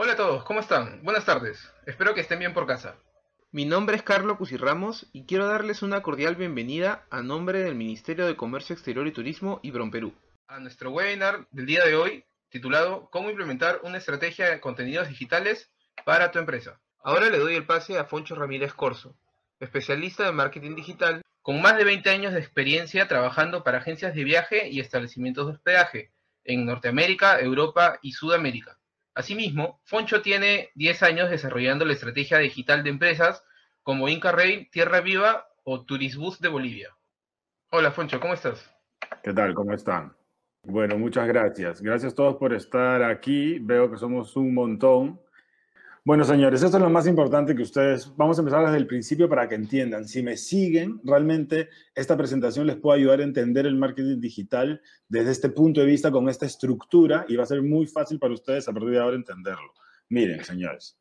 Hola a todos, ¿cómo están? Buenas tardes, espero que estén bien por casa. Mi nombre es Carlos Cusirramos Ramos y quiero darles una cordial bienvenida a nombre del Ministerio de Comercio Exterior y Turismo y Perú. A nuestro webinar del día de hoy, titulado Cómo implementar una estrategia de contenidos digitales para tu empresa. Ahora le doy el pase a Foncho Ramírez Corso, especialista de marketing digital con más de 20 años de experiencia trabajando para agencias de viaje y establecimientos de hospedaje en Norteamérica, Europa y Sudamérica. Asimismo, Foncho tiene 10 años desarrollando la estrategia digital de empresas como Inca Rail, Tierra Viva o Turisbus de Bolivia. Hola, Foncho, ¿cómo estás? ¿Qué tal? ¿Cómo están? Bueno, muchas gracias. Gracias a todos por estar aquí. Veo que somos un montón. Bueno, señores, esto es lo más importante que ustedes. Vamos a empezar desde el principio para que entiendan. Si me siguen, realmente esta presentación les puede ayudar a entender el marketing digital desde este punto de vista, con esta estructura, y va a ser muy fácil para ustedes a partir de ahora entenderlo. Miren, señores,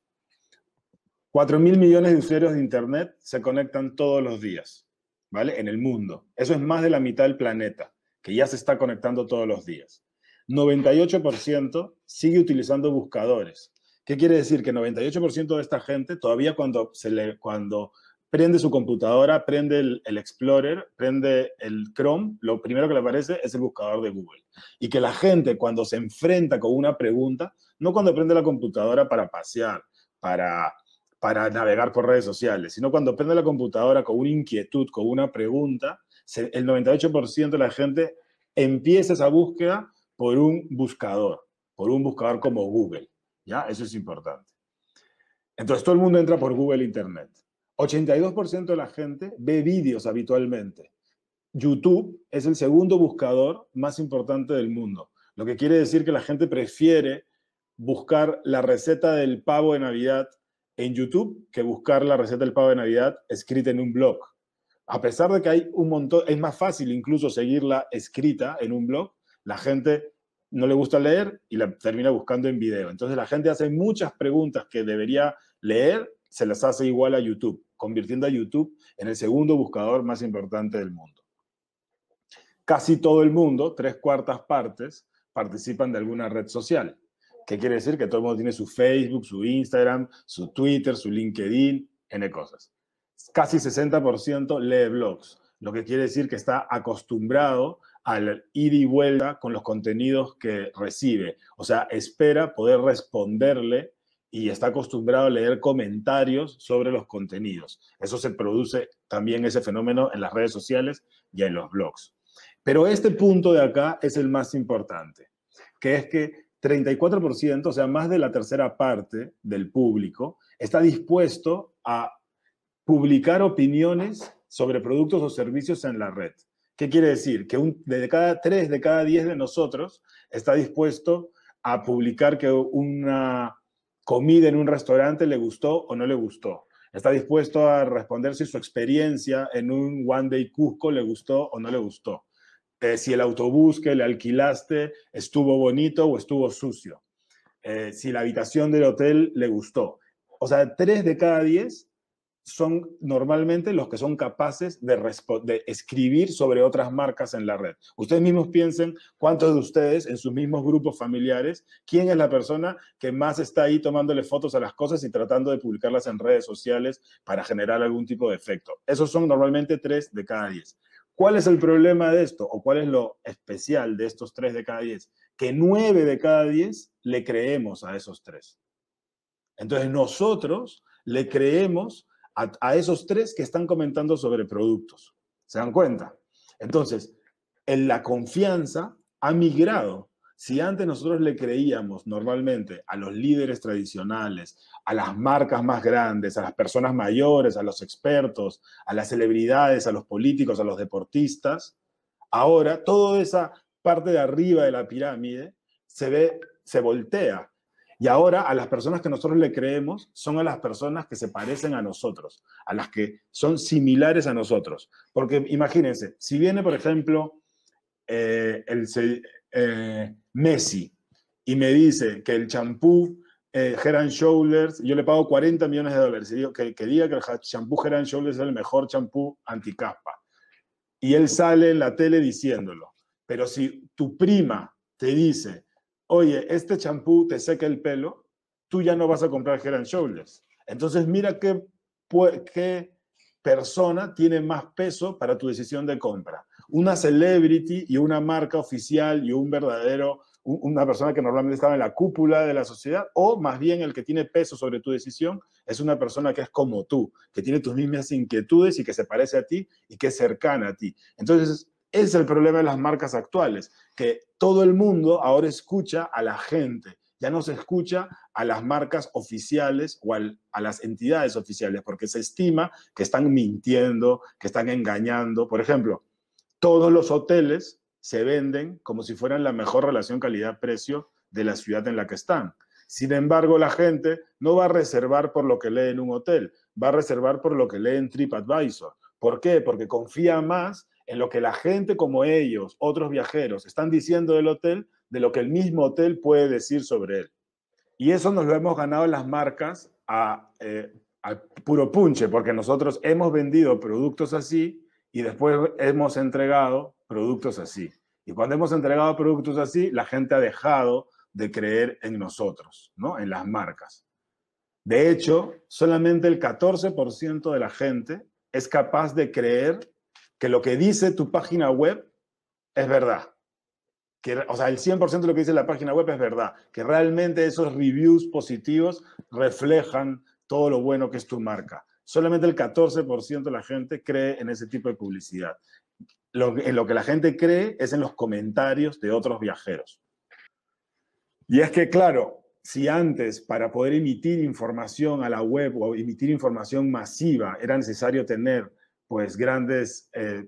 4 mil millones de usuarios de Internet se conectan todos los días, ¿vale? En el mundo. Eso es más de la mitad del planeta, que ya se está conectando todos los días. 98% sigue utilizando buscadores ¿Qué quiere decir? Que 98% de esta gente todavía cuando, se le, cuando prende su computadora, prende el, Explorer, prende el Chrome, lo primero que le aparece es el buscador de Google. Y que la gente cuando se enfrenta con una pregunta, no cuando prende la computadora para pasear, para, para navegar por redes sociales, sino cuando prende la computadora con una inquietud, con una pregunta, el 98% de la gente empieza esa búsqueda por un buscador, por un buscador como Google. ¿ya? Eso es importante. Entonces, todo el mundo entra por Google Internet. 82% de la gente ve vídeos habitualmente. YouTube es el segundo buscador más importante del mundo, lo que quiere decir que la gente prefiere buscar la receta del pavo de Navidad en YouTube que buscar la receta del pavo de Navidad escrita en un blog. A pesar de que hay un montón, es más fácil incluso seguirla escrita en un blog, la gente no le gusta leer y la termina buscando en video. Entonces la gente hace muchas preguntas que debería leer, se las hace igual a YouTube, convirtiendo a YouTube en el segundo buscador más importante del mundo. Casi todo el mundo, tres cuartas partes, participan de alguna red social. ¿Qué quiere decir? Que todo el mundo tiene su Facebook, su Instagram, su Twitter, su LinkedIn, N cosas. Casi 60% lee blogs, lo que quiere decir que está acostumbrado al ir y vuelta con los contenidos que recibe. O sea, espera poder responderle y está acostumbrado a leer comentarios sobre los contenidos. Eso se produce también ese fenómeno en las redes sociales y en los blogs. Pero este punto de acá es el más importante, que es que 34%, o sea, más de la tercera parte del público, está dispuesto a publicar opiniones sobre productos o servicios en la red. ¿Qué quiere decir? Que un, de cada tres, de cada diez de nosotros está dispuesto a publicar que una comida en un restaurante le gustó o no le gustó. Está dispuesto a responder si su experiencia en un One Day Cusco le gustó o no le gustó. Eh, si el autobús que le alquilaste estuvo bonito o estuvo sucio. Eh, si la habitación del hotel le gustó. O sea, tres de cada diez son normalmente los que son capaces de, escribir sobre otras marcas en la red. Ustedes mismos piensen cuántos de ustedes en sus mismos grupos familiares, quién es la persona que más está ahí tomándole fotos a las cosas y tratando de publicarlas en redes sociales para generar algún tipo de efecto. Esos son normalmente tres de cada diez. ¿Cuál es el problema de esto o cuál es lo especial de estos tres de cada diez? Que nueve de cada diez le creemos a esos tres. Entonces nosotros le creemos a, esos tres que están comentando sobre productos. ¿Se dan cuenta? Entonces, en la confianza ha migrado. Si antes nosotros le creíamos normalmente a los líderes tradicionales, a las marcas más grandes, a las personas mayores, a los expertos, a las celebridades, a los políticos, a los deportistas, ahora toda esa parte de arriba de la pirámide se ve, se voltea y ahora a las personas que nosotros le creemos son a las personas que se parecen a nosotros, a las que son similares a nosotros. Porque imagínense, si viene, por ejemplo, eh, el, eh, Messi y me dice que el champú eh, Head Shoulders, yo le pago 40 millones de dólares, que, diga que el champú Head Shoulders es el mejor champú anticaspa. Y él sale en la tele diciéndolo. Pero si tu prima te dice oye, este champú te seca el pelo, tú ya no vas a comprar Head Shoulders. Entonces mira qué, qué persona tiene más peso para tu decisión de compra. Una celebrity y una marca oficial y un verdadero, una persona que normalmente estaba en la cúpula de la sociedad, o más bien el que tiene peso sobre tu decisión es una persona que es como tú, que tiene tus mismas inquietudes y que se parece a ti y que es cercana a ti. Entonces, es el problema de las marcas actuales, que todo el mundo ahora escucha a la gente, ya no se escucha a las marcas oficiales o a las entidades oficiales, porque se estima que están mintiendo, que están engañando. Por ejemplo, todos los hoteles se venden como si fueran la mejor relación calidad-precio de la ciudad en la que están. Sin embargo, la gente no va a reservar por lo que lee en un hotel, va a reservar por lo que lee en TripAdvisor. ¿Por qué? Porque confía más en lo que la gente como ellos, otros viajeros, están diciendo del hotel, de lo que el mismo hotel puede decir sobre él. Y eso nos lo hemos ganado las marcas eh, a, puro punche, porque nosotros hemos vendido productos así y después hemos entregado productos así. Y cuando hemos entregado productos así, la gente ha dejado de creer en nosotros, ¿no? En las marcas. De hecho, solamente el 14% de la gente es capaz de creer que lo que dice tu página web es verdad. Que, o sea, el 100% de lo que dice la página web es verdad. Que realmente esos reviews positivos reflejan todo lo bueno que es tu marca. Solamente el 14% de la gente cree en ese tipo de publicidad. Lo, en lo que la gente cree es en los comentarios de otros viajeros. Y es que, claro, si antes para poder emitir información a la web o emitir información masiva era necesario tener pues grandes eh,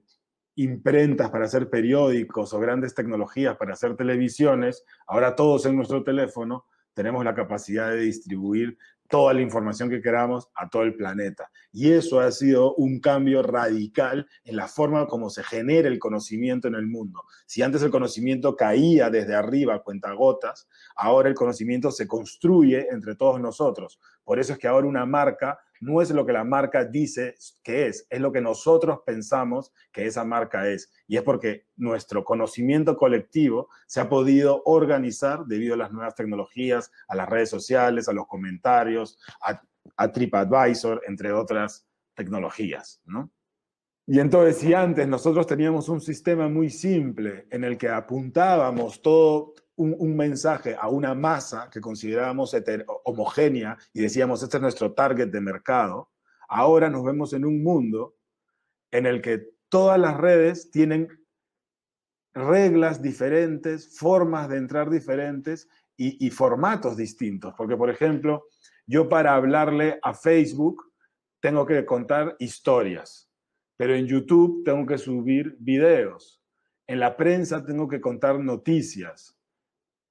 imprentas para hacer periódicos o grandes tecnologías para hacer televisiones, ahora todos en nuestro teléfono tenemos la capacidad de distribuir toda la información que queramos a todo el planeta. Y eso ha sido un cambio radical en la forma como se genera el conocimiento en el mundo. Si antes el conocimiento caía desde arriba a cuentagotas, ahora el conocimiento se construye entre todos nosotros. Por eso es que ahora una marca no es lo que la marca dice que es, es lo que nosotros pensamos que esa marca es. Y es porque nuestro conocimiento colectivo se ha podido organizar debido a las nuevas tecnologías, a las redes sociales, a los comentarios, a, TripAdvisor, entre otras tecnologías, Y entonces, si antes nosotros teníamos un sistema muy simple en el que apuntábamos todo un, mensaje a una masa que considerábamos homogénea y decíamos, este es nuestro target de mercado, ahora nos vemos en un mundo en el que todas las redes tienen reglas diferentes, formas de entrar diferentes y formatos distintos. Porque, por ejemplo, yo para hablarle a Facebook tengo que contar historias, pero en YouTube tengo que subir videos, en la prensa tengo que contar noticias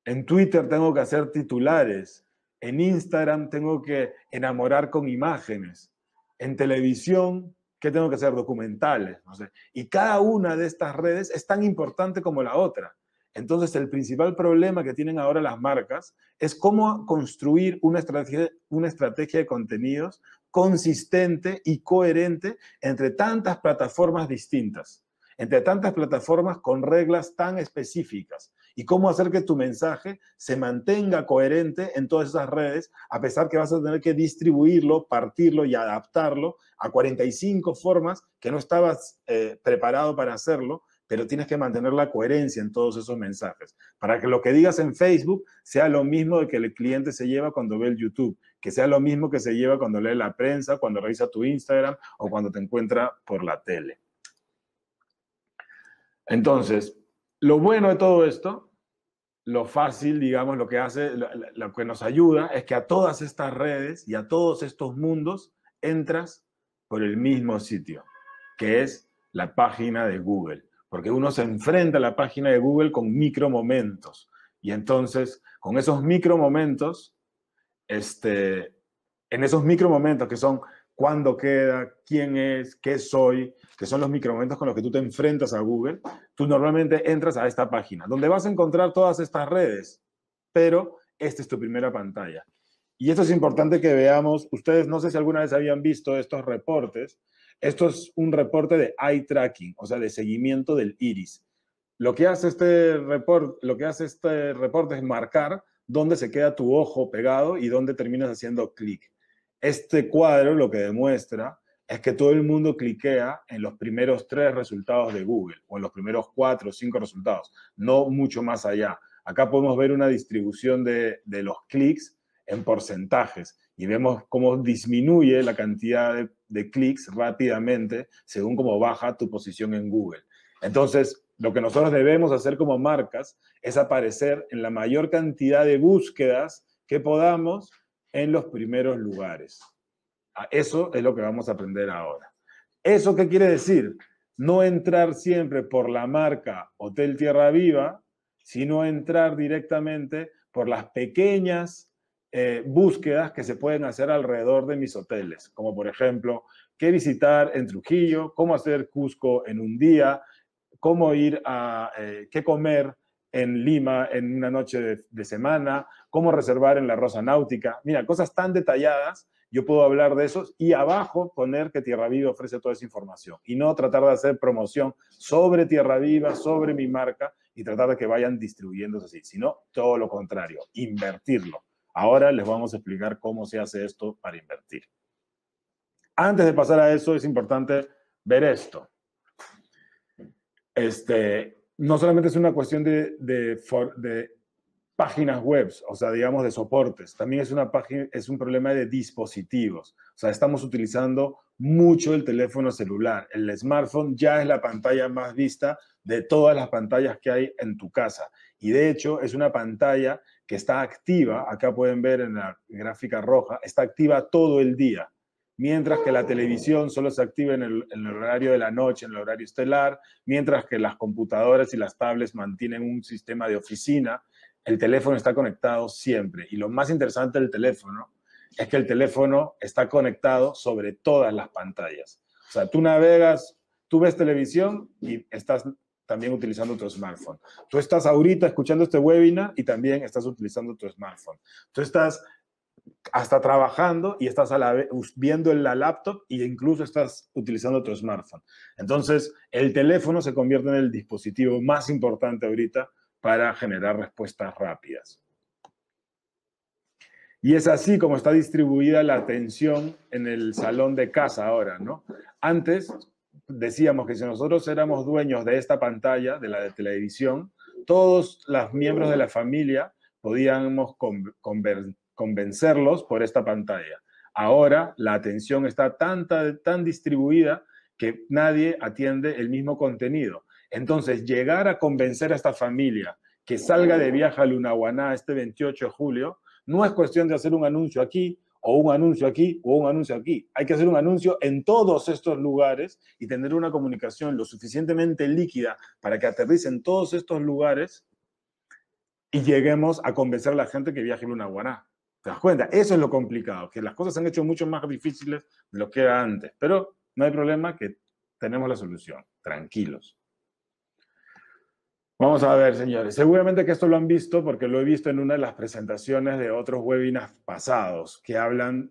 en Twitter tengo que hacer titulares. En Instagram tengo que enamorar con imágenes. En televisión, ¿qué tengo que hacer? Documentales. No sé. Y cada una de estas redes es tan importante como la otra. Entonces, el principal problema que tienen ahora las marcas es cómo construir una estrategia, una estrategia de contenidos consistente y coherente entre tantas plataformas distintas, entre tantas plataformas con reglas tan específicas, y cómo hacer que tu mensaje se mantenga coherente en todas esas redes, a pesar que vas a tener que distribuirlo, partirlo y adaptarlo a 45 formas que no estabas eh, preparado para hacerlo, pero tienes que mantener la coherencia en todos esos mensajes, para que lo que digas en Facebook sea lo mismo de que el cliente se lleva cuando ve el YouTube, que sea lo mismo que se lleva cuando lee la prensa, cuando revisa tu Instagram o cuando te encuentra por la tele. Entonces, lo bueno de todo esto lo fácil, digamos, lo que hace, lo, que nos ayuda es que a todas estas redes y a todos estos mundos entras por el mismo sitio, que es la página de Google, porque uno se enfrenta a la página de Google con micromomentos. Y entonces, con esos micromomentos, este, en esos micromomentos que son cuándo queda, quién es, qué soy, que son los micromomentos con los que tú te enfrentas a Google, tú normalmente entras a esta página, donde vas a encontrar todas estas redes, pero esta es tu primera pantalla. Y esto es importante que veamos, ustedes no sé si alguna vez habían visto estos reportes, esto es un reporte de eye tracking, o sea, de seguimiento del iris. Lo que hace este reporte, lo que hace este reporte es marcar dónde se queda tu ojo pegado y dónde terminas haciendo clic. Este cuadro lo que demuestra es que todo el mundo cliquea en los primeros tres resultados de Google o en los primeros cuatro o cinco resultados, no mucho más allá. Acá podemos ver una distribución de, los clics en porcentajes y vemos cómo disminuye la cantidad de, de clics rápidamente según cómo baja tu posición en Google. Entonces, lo que nosotros debemos hacer como marcas es aparecer en la mayor cantidad de búsquedas que podamos en los primeros lugares. Eso es lo que vamos a aprender ahora. ¿Eso qué quiere decir? No entrar siempre por la marca Hotel Tierra Viva, sino entrar directamente por las pequeñas eh, búsquedas que se pueden hacer alrededor de mis hoteles, como por ejemplo, qué visitar en Trujillo, cómo hacer Cusco en un día, cómo ir a, eh, qué comer en Lima en una noche de semana, cómo reservar en la Rosa Náutica. Mira, cosas tan detalladas yo puedo hablar de esos y abajo poner que Tierra Viva ofrece toda esa información y no tratar de hacer promoción sobre Tierra Viva, sobre mi marca y tratar de que vayan distribuyéndose así, sino todo lo contrario, invertirlo. Ahora les vamos a explicar cómo se hace esto para invertir. Antes de pasar a eso, es importante ver esto. Este, no solamente es una cuestión de, de páginas web, o sea, digamos de soportes. También es, una página, es un problema de dispositivos. O sea, estamos utilizando mucho el teléfono celular. El smartphone ya es la pantalla más vista de todas las pantallas que hay en tu casa. Y de hecho es una pantalla que está activa, acá pueden ver en la gráfica roja, está activa todo el día. Mientras que la televisión solo se activa en el, en el horario de la noche, en el horario estelar, mientras que las computadoras y las tablets mantienen un sistema de oficina el teléfono está conectado siempre. Y lo más interesante del teléfono es que el teléfono está conectado sobre todas las pantallas. O sea, tú navegas, tú ves televisión y estás también utilizando tu smartphone. Tú estás ahorita escuchando este webinar y también estás utilizando tu smartphone. Tú estás hasta trabajando y estás viendo en la laptop e incluso estás utilizando tu smartphone. Entonces, el teléfono se convierte en el dispositivo más importante ahorita para generar respuestas rápidas. Y es así como está distribuida la atención en el salón de casa ahora, ¿no? Antes decíamos que si nosotros éramos dueños de esta pantalla, de la de televisión, todos los miembros de la familia podíamos convencerlos por esta pantalla. Ahora la atención está tan distribuida que nadie atiende el mismo contenido. Entonces, llegar a convencer a esta familia que salga de viaje a Lunahuaná este 28 de julio, no es cuestión de hacer un anuncio aquí o un anuncio aquí o un anuncio aquí. Hay que hacer un anuncio en todos estos lugares y tener una comunicación lo suficientemente líquida para que aterricen todos estos lugares y lleguemos a convencer a la gente que viaje a Lunahuaná. ¿Te das cuenta? Eso es lo complicado, que las cosas se han hecho mucho más difíciles lo que era antes. Pero no hay problema, que tenemos la solución. Tranquilos. Vamos a ver, señores. Seguramente que esto lo han visto porque lo he visto en una de las presentaciones de otros webinars pasados que hablan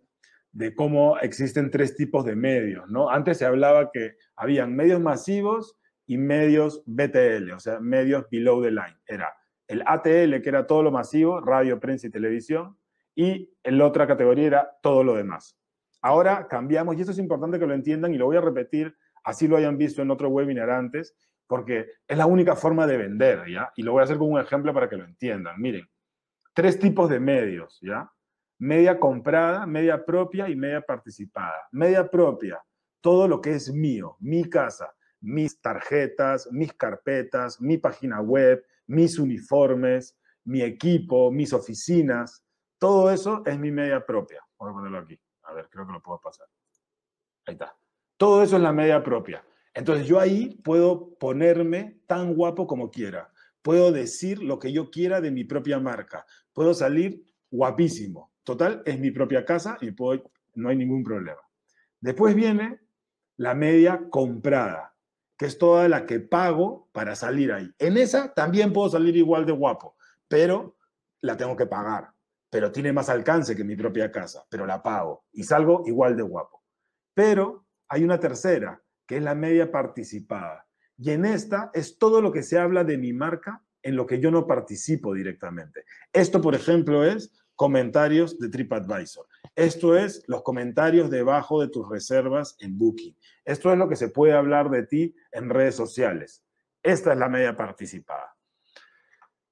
de cómo existen tres tipos de medios, ¿no? Antes se hablaba que habían medios masivos y medios BTL, o sea, medios below the line. Era el ATL, que era todo lo masivo, radio, prensa y televisión, y la otra categoría era todo lo demás. Ahora cambiamos, y esto es importante que lo entiendan y lo voy a repetir, así lo hayan visto en otro webinar antes, porque es la única forma de vender, ¿ya? Y lo voy a hacer con un ejemplo para que lo entiendan. Miren, tres tipos de medios, ¿ya? Media comprada, media propia y media participada. Media propia, todo lo que es mío, mi casa, mis tarjetas, mis carpetas, mi página web, mis uniformes, mi equipo, mis oficinas, todo eso es mi media propia. Voy a ponerlo aquí. A ver, creo que lo puedo pasar. Ahí está. Todo eso es la media propia. Entonces yo ahí puedo ponerme tan guapo como quiera, puedo decir lo que yo quiera de mi propia marca, puedo salir guapísimo. Total, es mi propia casa y no hay ningún problema. Después viene la media comprada, que es toda la que pago para salir ahí. En esa también puedo salir igual de guapo, pero la tengo que pagar, pero tiene más alcance que mi propia casa, pero la pago y salgo igual de guapo. Pero hay una tercera, que es la media participada. Y en esta es todo lo que se habla de mi marca en lo que yo no participo directamente. Esto, por ejemplo, es comentarios de TripAdvisor. Esto es los comentarios debajo de tus reservas en Booking. Esto es lo que se puede hablar de ti en redes sociales. Esta es la media participada.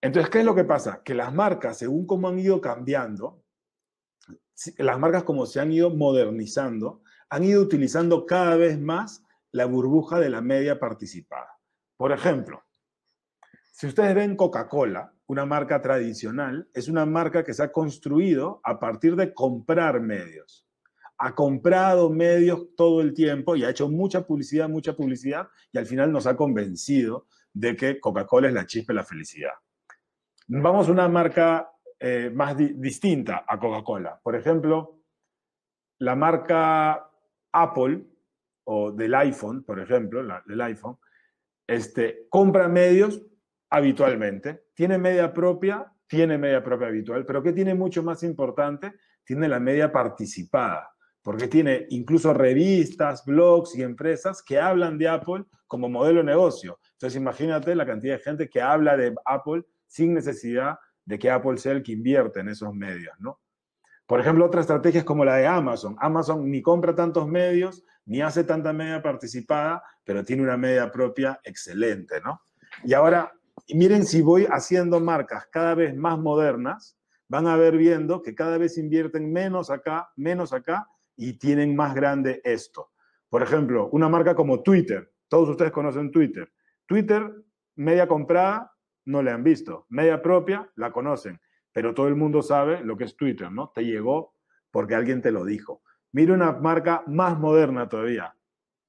Entonces, ¿qué es lo que pasa? Que las marcas, según cómo han ido cambiando, las marcas como se han ido modernizando, han ido utilizando cada vez más la burbuja de la media participada. Por ejemplo, si ustedes ven Coca-Cola, una marca tradicional, es una marca que se ha construido a partir de comprar medios. Ha comprado medios todo el tiempo y ha hecho mucha publicidad, mucha publicidad, y al final nos ha convencido de que Coca-Cola es la chispa de la felicidad. Vamos a una marca eh, más distinta a Coca-Cola. Por ejemplo, la marca Apple o del iPhone, por ejemplo, del iPhone, este, compra medios habitualmente, tiene media propia, tiene media propia habitual, pero que tiene mucho más importante, tiene la media participada, porque tiene incluso revistas, blogs y empresas que hablan de Apple como modelo de negocio. Entonces imagínate la cantidad de gente que habla de Apple sin necesidad de que Apple sea el que invierte en esos medios, ¿no? Por ejemplo, otra estrategia es como la de Amazon. Amazon ni compra tantos medios, ni hace tanta media participada, pero tiene una media propia excelente, ¿no? Y ahora, miren si voy haciendo marcas cada vez más modernas, van a ver viendo que cada vez invierten menos acá, menos acá, y tienen más grande esto. Por ejemplo, una marca como Twitter, todos ustedes conocen Twitter. Twitter, media comprada, no la han visto, media propia, la conocen, pero todo el mundo sabe lo que es Twitter, ¿no? Te llegó porque alguien te lo dijo. Mire una marca más moderna todavía,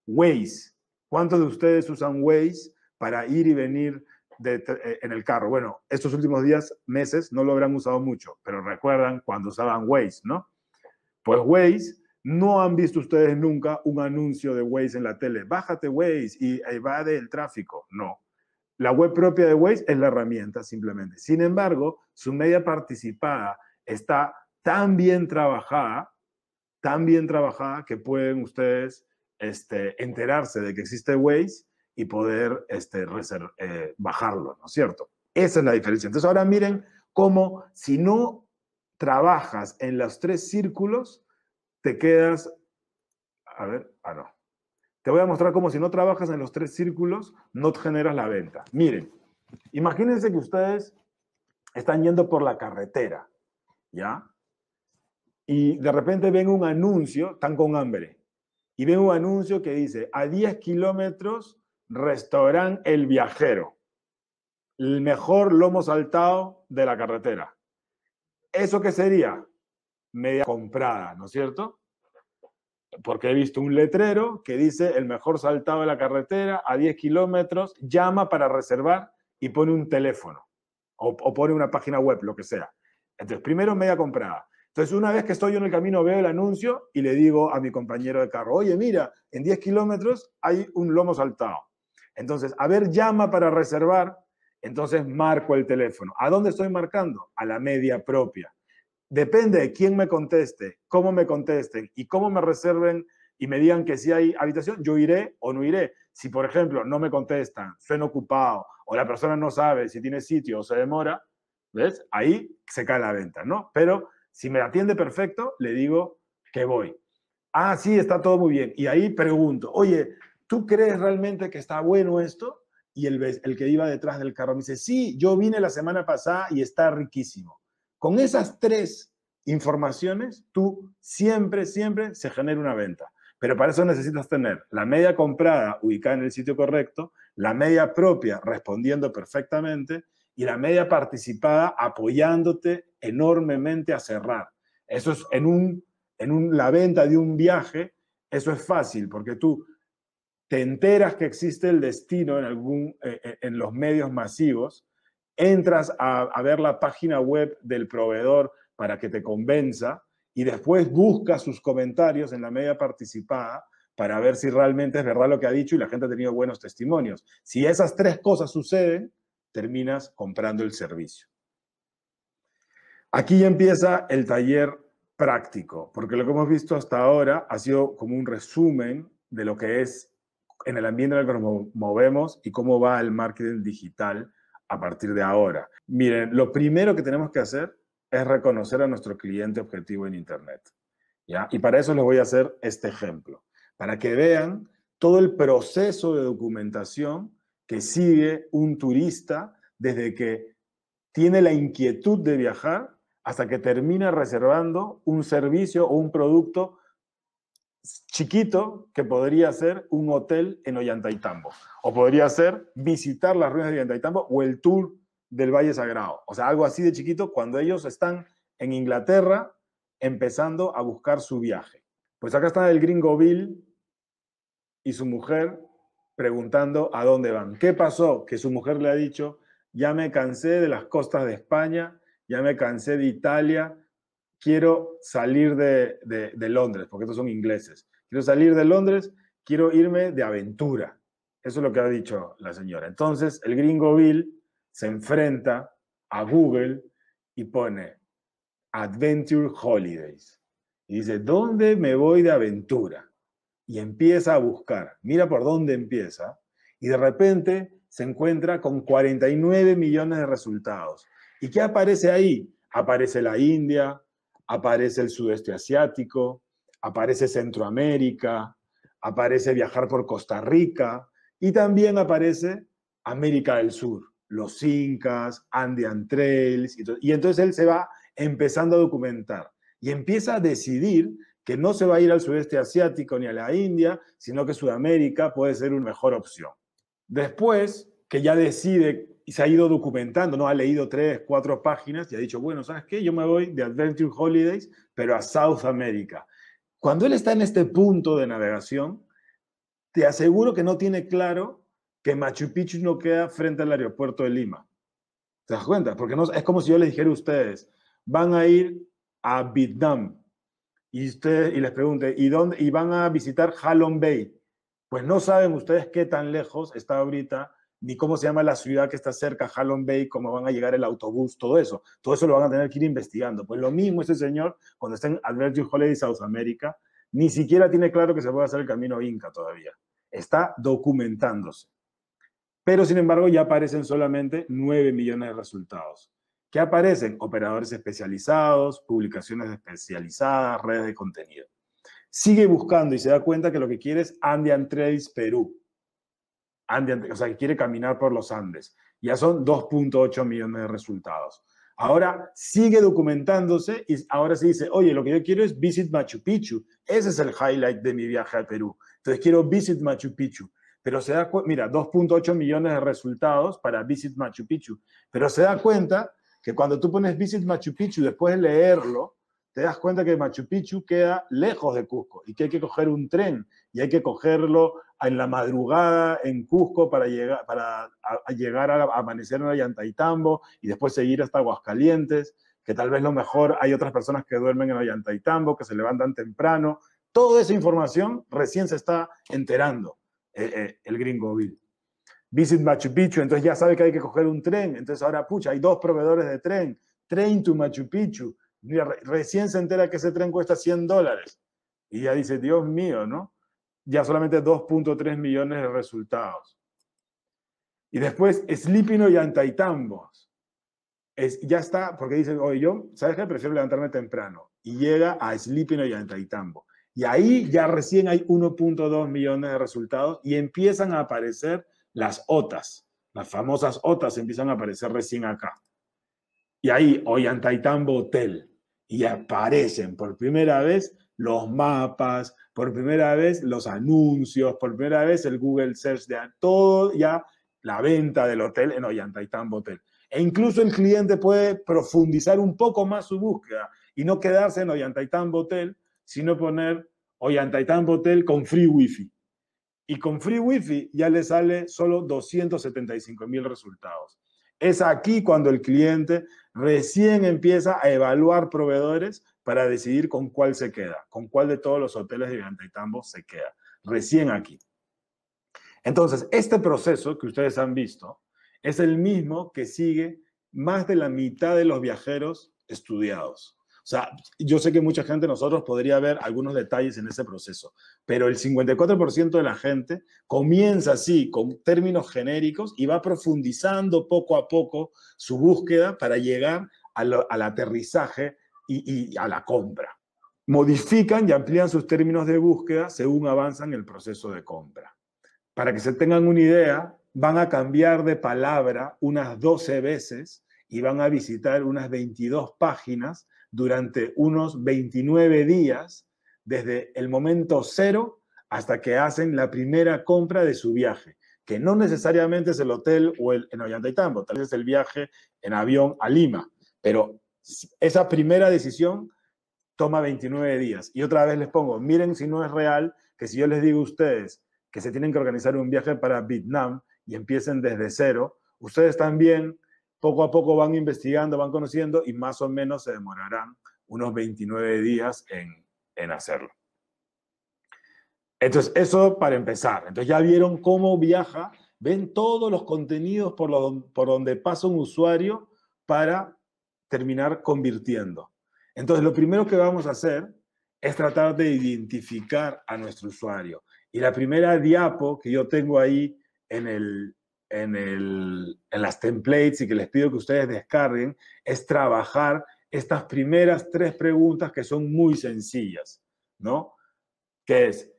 Waze. ¿Cuántos de ustedes usan Waze para ir y venir eh, en el carro? Bueno, estos últimos días, meses, no lo habrán usado mucho, pero recuerdan cuando usaban Waze, ¿no? Pues Waze, no han visto ustedes nunca un anuncio de Waze en la tele. Bájate Waze y evade el tráfico. No. La web propia de Waze es la herramienta simplemente. Sin embargo, su media participada está tan bien trabajada tan bien trabajada que pueden ustedes este, enterarse de que existe Waze y poder este, eh, bajarlo, ¿no es cierto? Esa es la diferencia. Entonces ahora miren cómo si no trabajas en los tres círculos, te quedas... A ver, ah, no. Te voy a mostrar cómo si no trabajas en los tres círculos, no generas la venta. Miren, imagínense que ustedes están yendo por la carretera, ¿ya? y de repente ven un anuncio, están con hambre, y ven un anuncio que dice, a 10 kilómetros, restauran El Viajero, el mejor lomo saltado de la carretera. ¿Eso qué sería? Media comprada, ¿no es cierto? Porque he visto un letrero que dice el mejor saltado de la carretera a 10 kilómetros, llama para reservar y pone un teléfono o pone una página web, lo que sea. Entonces, primero media comprada. Entonces, una vez que estoy en el camino, veo el anuncio y le digo a mi compañero de carro, oye, mira, en 10 kilómetros hay un lomo saltado. Entonces, a ver, llama para reservar. Entonces, marco el teléfono. ¿A dónde estoy marcando? A la media propia. Depende de quién me conteste, cómo me contesten y cómo me reserven y me digan que si hay habitación, yo iré o no iré. Si, por ejemplo, no me contestan, suena ocupado o la persona no sabe si tiene sitio o se demora, ¿ves? Ahí se cae la venta, ¿no? Pero si me atiende perfecto, le digo que voy. Ah, sí, está todo muy bien. Y ahí pregunto, oye, ¿tú crees realmente que está bueno esto? Y el, que iba detrás del carro me dice, sí, yo vine la semana pasada y está riquísimo. Con esas tres informaciones, tú siempre, siempre se genera una venta. Pero para eso necesitas tener la media comprada ubicada en el sitio correcto, la media propia respondiendo perfectamente y la media participada apoyándote enormemente a cerrar. Eso es en, un, en la venta de un viaje, eso es fácil, porque tú te enteras que existe el destino en, algún, eh, eh, en los medios masivos, entras a, a ver la página web del proveedor para que te convenza y después buscas sus comentarios en la media participada para ver si realmente es verdad lo que ha dicho y la gente ha tenido buenos testimonios. Si esas tres cosas suceden, terminas comprando el servicio. Aquí ya empieza el taller práctico, porque lo que hemos visto hasta ahora ha sido como un resumen de lo que es en el ambiente en el que nos movemos y cómo va el marketing digital a partir de ahora. Miren, lo primero que tenemos que hacer es reconocer a nuestro cliente objetivo en Internet. ¿ya? Y para eso les voy a hacer este ejemplo, para que vean todo el proceso de documentación que sigue un turista desde que tiene la inquietud de viajar hasta que termina reservando un servicio o un producto chiquito que podría ser un hotel en Ollantaytambo, o podría ser visitar las ruinas de Ollantaytambo o el tour del Valle Sagrado. O sea, algo así de chiquito cuando ellos están en Inglaterra empezando a buscar su viaje. Pues acá está el gringo Bill y su mujer preguntando a dónde van. ¿Qué pasó? Que su mujer le ha dicho, ya me cansé de las costas de España, ya me cansé de Italia, quiero salir de, Londres, porque estos son ingleses, quiero salir de Londres, quiero irme de aventura. Eso es lo que ha dicho la señora. Entonces, el gringo Bill se enfrenta a Google y pone Adventure Holidays. Y dice, ¿dónde me voy de aventura? Y empieza a buscar. Mira por dónde empieza. Y de repente se encuentra con 49 millones de resultados. ¿Y qué aparece ahí? Aparece la India, aparece el sudeste asiático, aparece Centroamérica, aparece viajar por Costa Rica y también aparece América del Sur, los Incas, Andean Trails. Y entonces él se va empezando a documentar y empieza a decidir que no se va a ir al sudeste asiático ni a la India, sino que Sudamérica puede ser una mejor opción. Después que ya decide y se ha ido documentando, ¿no? Ha leído tres, cuatro páginas y ha dicho, bueno, ¿sabes qué? Yo me voy de Adventure Holidays, pero a South America. Cuando él está en este punto de navegación, te aseguro que no tiene claro que Machu Picchu no queda frente al aeropuerto de Lima. ¿Te das cuenta? Porque no, es como si yo les dijera a ustedes, van a ir a Vietnam y, ustedes, y les pregunte, ¿y, dónde, ¿y van a visitar Halong Bay? Pues no saben ustedes qué tan lejos está ahorita ni cómo se llama la ciudad que está cerca, Halon Bay, cómo van a llegar el autobús, todo eso. Todo eso lo van a tener que ir investigando. Pues lo mismo este señor cuando está en Adventure Holiday South America, ni siquiera tiene claro que se puede hacer el camino Inca todavía. Está documentándose. Pero sin embargo ya aparecen solamente 9 millones de resultados. ¿Qué aparecen? Operadores especializados, publicaciones especializadas, redes de contenido. Sigue buscando y se da cuenta que lo que quiere es Andean Trails Perú o sea, quiere caminar por los Andes. Ya son 2.8 millones de resultados. Ahora sigue documentándose y ahora se dice, oye, lo que yo quiero es Visit Machu Picchu. Ese es el highlight de mi viaje a Perú. Entonces quiero Visit Machu Picchu. Pero se da mira, 2.8 millones de resultados para Visit Machu Picchu. Pero se da cuenta que cuando tú pones Visit Machu Picchu, después de leerlo, te das cuenta que Machu Picchu queda lejos de Cusco y que hay que coger un tren y hay que cogerlo en la madrugada en Cusco para llegar, a llegar a amanecer en Ayantaytambo y después seguir hasta Aguascalientes, que tal vez lo mejor hay otras personas que duermen en Ayantaytambo, que se levantan temprano. Toda esa información recién se está enterando eh, eh, el gringo Bill. Visit Machu Picchu, entonces ya sabe que hay que coger un tren, entonces ahora pucha, hay dos proveedores de tren, Train to Machu Picchu, recién se entera que ese tren cuesta 100 dólares. Y ya dice, Dios mío, ¿no? Ya solamente 2.3 millones de resultados. Y después, Slipino y Antaitambos. Es, ya está, porque dice, oye, yo, ¿sabes qué? Prefiero levantarme temprano. Y llega a Slipino y Antaitambo. Y ahí ya recién hay 1.2 millones de resultados y empiezan a aparecer las OTAs. Las famosas OTAs empiezan a aparecer recién acá. Y ahí, Antaitambo Hotel y aparecen por primera vez los mapas, por primera vez los anuncios, por primera vez el Google Search de todo ya la venta del hotel en Ollantaytambo Hotel. E incluso el cliente puede profundizar un poco más su búsqueda y no quedarse en Ollantaytambo Hotel, sino poner Ollantaytambo Hotel con free wifi. Y con free wifi ya le sale solo 275 mil resultados. Es aquí cuando el cliente recién empieza a evaluar proveedores para decidir con cuál se queda, con cuál de todos los hoteles de Tambo se queda. Recién aquí. Entonces, este proceso que ustedes han visto es el mismo que sigue más de la mitad de los viajeros estudiados. O sea, yo sé que mucha gente de nosotros podría ver algunos detalles en ese proceso, pero el 54% de la gente comienza así, con términos genéricos, y va profundizando poco a poco su búsqueda para llegar al aterrizaje y, y a la compra. Modifican y amplían sus términos de búsqueda según avanzan el proceso de compra. Para que se tengan una idea, van a cambiar de palabra unas 12 veces y van a visitar unas 22 páginas durante unos 29 días desde el momento cero hasta que hacen la primera compra de su viaje, que no necesariamente es el hotel o el, en Ollantaytambo, tal vez es el viaje en avión a Lima, pero esa primera decisión toma 29 días. Y otra vez les pongo, miren si no es real que si yo les digo a ustedes que se tienen que organizar un viaje para Vietnam y empiecen desde cero, ustedes también poco a poco van investigando, van conociendo y más o menos se demorarán unos 29 días en, en hacerlo. Entonces, eso para empezar. Entonces, ya vieron cómo viaja, ven todos los contenidos por, por donde pasa un usuario para terminar convirtiendo. Entonces, lo primero que vamos a hacer es tratar de identificar a nuestro usuario. Y la primera diapo que yo tengo ahí en el, en, las templates y que les pido que ustedes descarguen es trabajar estas primeras tres preguntas que son muy sencillas, ¿no? Que es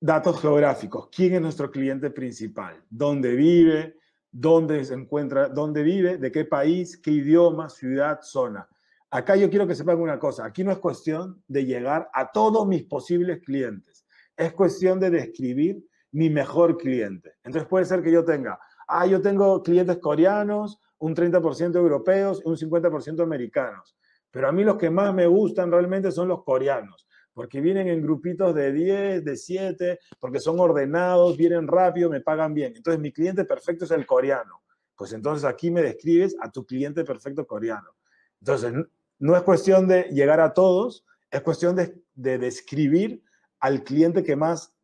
datos geográficos, ¿quién es nuestro cliente principal? ¿Dónde vive? ¿Dónde se encuentra? ¿Dónde vive? ¿De qué país? ¿Qué idioma? ¿Ciudad? ¿Zona? Acá yo quiero que sepan una cosa, aquí no es cuestión de llegar a todos mis posibles clientes, es cuestión de describir mi mejor cliente. Entonces puede ser que yo tenga ah, yo tengo clientes coreanos, un 30% europeos y un 50% americanos. Pero a mí los que más me gustan realmente son los coreanos, porque vienen en grupitos de 10, de 7, porque son ordenados, vienen rápido, me pagan bien. Entonces mi cliente perfecto es el coreano. Pues entonces aquí me describes a tu cliente perfecto coreano. Entonces, no es cuestión de llegar a todos, es cuestión de, de describir al cliente que más,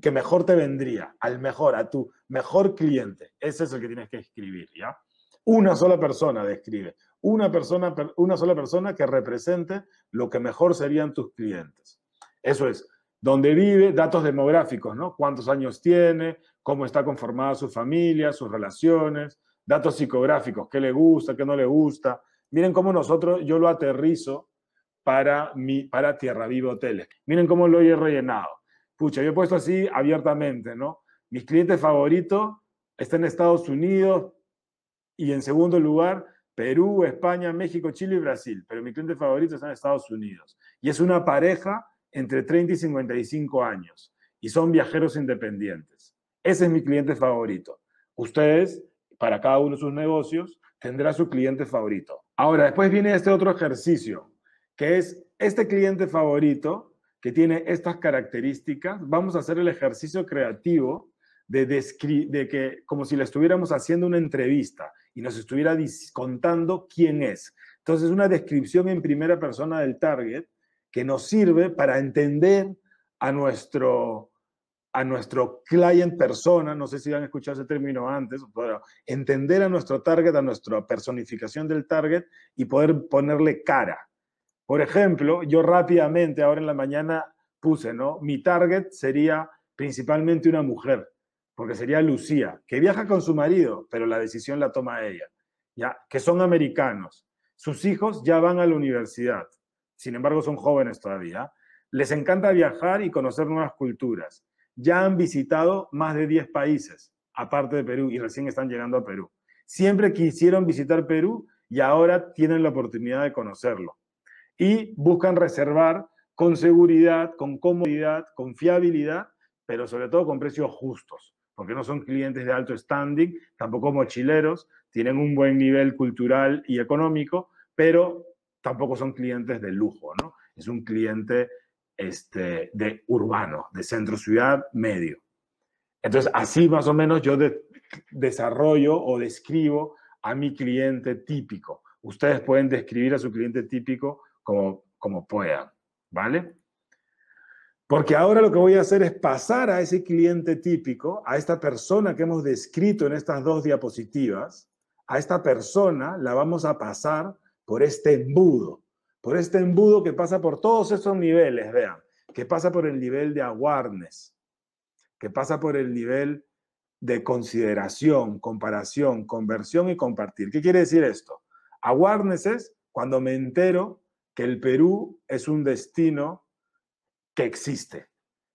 que mejor te vendría, al mejor, a tu mejor cliente. Ese es el que tienes que escribir, ¿ya? Una sola persona describe, una, persona, una sola persona que represente lo que mejor serían tus clientes. Eso es, donde vive, datos demográficos, ¿no? Cuántos años tiene, cómo está conformada su familia, sus relaciones, datos psicográficos, qué le gusta, qué no le gusta. Miren cómo nosotros, yo lo aterrizo para, mi, para Tierra Viva Hoteles. Miren cómo lo he rellenado. Pucha, yo he puesto así abiertamente, ¿no? mis clientes favorito está en Estados Unidos y en segundo lugar Perú, España, México, Chile y Brasil, pero mi cliente favorito está en Estados Unidos. Y es una pareja entre 30 y 55 años y son viajeros independientes. Ese es mi cliente favorito. Ustedes, para cada uno de sus negocios, tendrá su cliente favorito. Ahora, después viene este otro ejercicio, que es este cliente favorito que tiene estas características. Vamos a hacer el ejercicio creativo de, de que como si le estuviéramos haciendo una entrevista y nos estuviera contando quién es. Entonces, una descripción en primera persona del target que nos sirve para entender a nuestro, a nuestro client persona, no sé si han escuchado ese término antes, pero entender a nuestro target, a nuestra personificación del target y poder ponerle cara. Por ejemplo, yo rápidamente ahora en la mañana puse, ¿no? Mi target sería principalmente una mujer porque sería Lucía, que viaja con su marido, pero la decisión la toma ella, ¿ya? que son americanos. Sus hijos ya van a la universidad, sin embargo son jóvenes todavía. Les encanta viajar y conocer nuevas culturas. Ya han visitado más de 10 países, aparte de Perú, y recién están llegando a Perú. Siempre quisieron visitar Perú y ahora tienen la oportunidad de conocerlo. Y buscan reservar con seguridad, con comodidad, con fiabilidad, pero sobre todo con precios justos porque no son clientes de alto standing, tampoco mochileros, tienen un buen nivel cultural y económico, pero tampoco son clientes de lujo, ¿no? Es un cliente este, de urbano, de centro ciudad medio. Entonces, así más o menos yo desarrollo o describo a mi cliente típico. Ustedes pueden describir a su cliente típico como, como puedan, ¿vale? Porque ahora lo que voy a hacer es pasar a ese cliente típico, a esta persona que hemos descrito en estas dos diapositivas, a esta persona la vamos a pasar por este embudo, por este embudo que pasa por todos estos niveles, vean, que pasa por el nivel de awareness, que pasa por el nivel de consideración, comparación, conversión y compartir. ¿Qué quiere decir esto? Awareness es cuando me entero que el Perú es un destino que existe.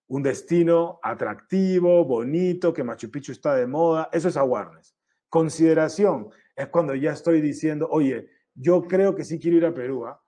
Un destino atractivo, bonito, que Machu Picchu está de moda, eso es awareness. Consideración es cuando ya estoy diciendo, oye, yo creo que sí quiero ir a Perú, ¿ah?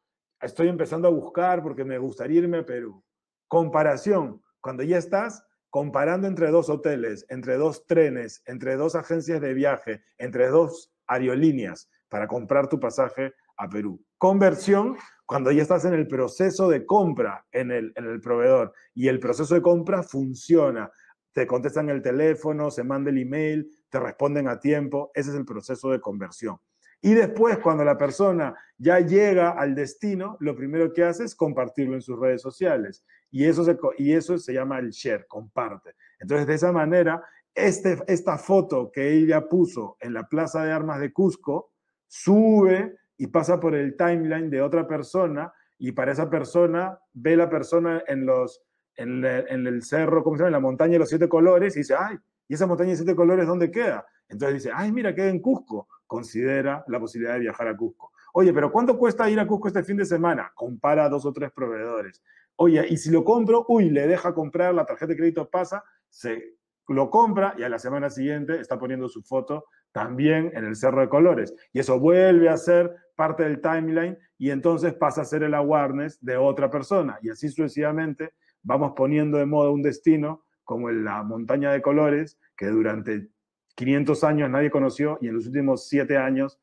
estoy empezando a buscar porque me gustaría irme a Perú. Comparación, cuando ya estás comparando entre dos hoteles, entre dos trenes, entre dos agencias de viaje, entre dos aerolíneas para comprar tu pasaje a Perú conversión cuando ya estás en el proceso de compra en el, proveedor y el proceso de compra funciona. Te contestan el teléfono, se manda el email, te responden a tiempo. Ese es el proceso de conversión. Y después, cuando la persona ya llega al destino, lo primero que hace es compartirlo en sus redes sociales. Y eso se, y eso se llama el share, comparte. Entonces, de esa manera, este, esta foto que ella puso en la Plaza de Armas de Cusco sube y pasa por el timeline de otra persona y para esa persona ve la persona en los en, el, cerro, ¿cómo se llama? En la montaña de los siete colores y dice, ay, ¿y esa montaña de siete colores dónde queda? Entonces dice, ay, mira, queda en Cusco. Considera la posibilidad de viajar a Cusco. Oye, pero ¿cuánto cuesta ir a Cusco este fin de semana? Compara a dos o tres proveedores. Oye, y si lo compro, uy, le deja comprar, la tarjeta de crédito pasa, se lo compra y a la semana siguiente está poniendo su foto también en el Cerro de Colores. Y eso vuelve a ser parte del timeline y entonces pasa a ser el awareness de otra persona. Y así sucesivamente vamos poniendo de moda un destino como la montaña de colores que durante 500 años nadie conoció y en los últimos 7 años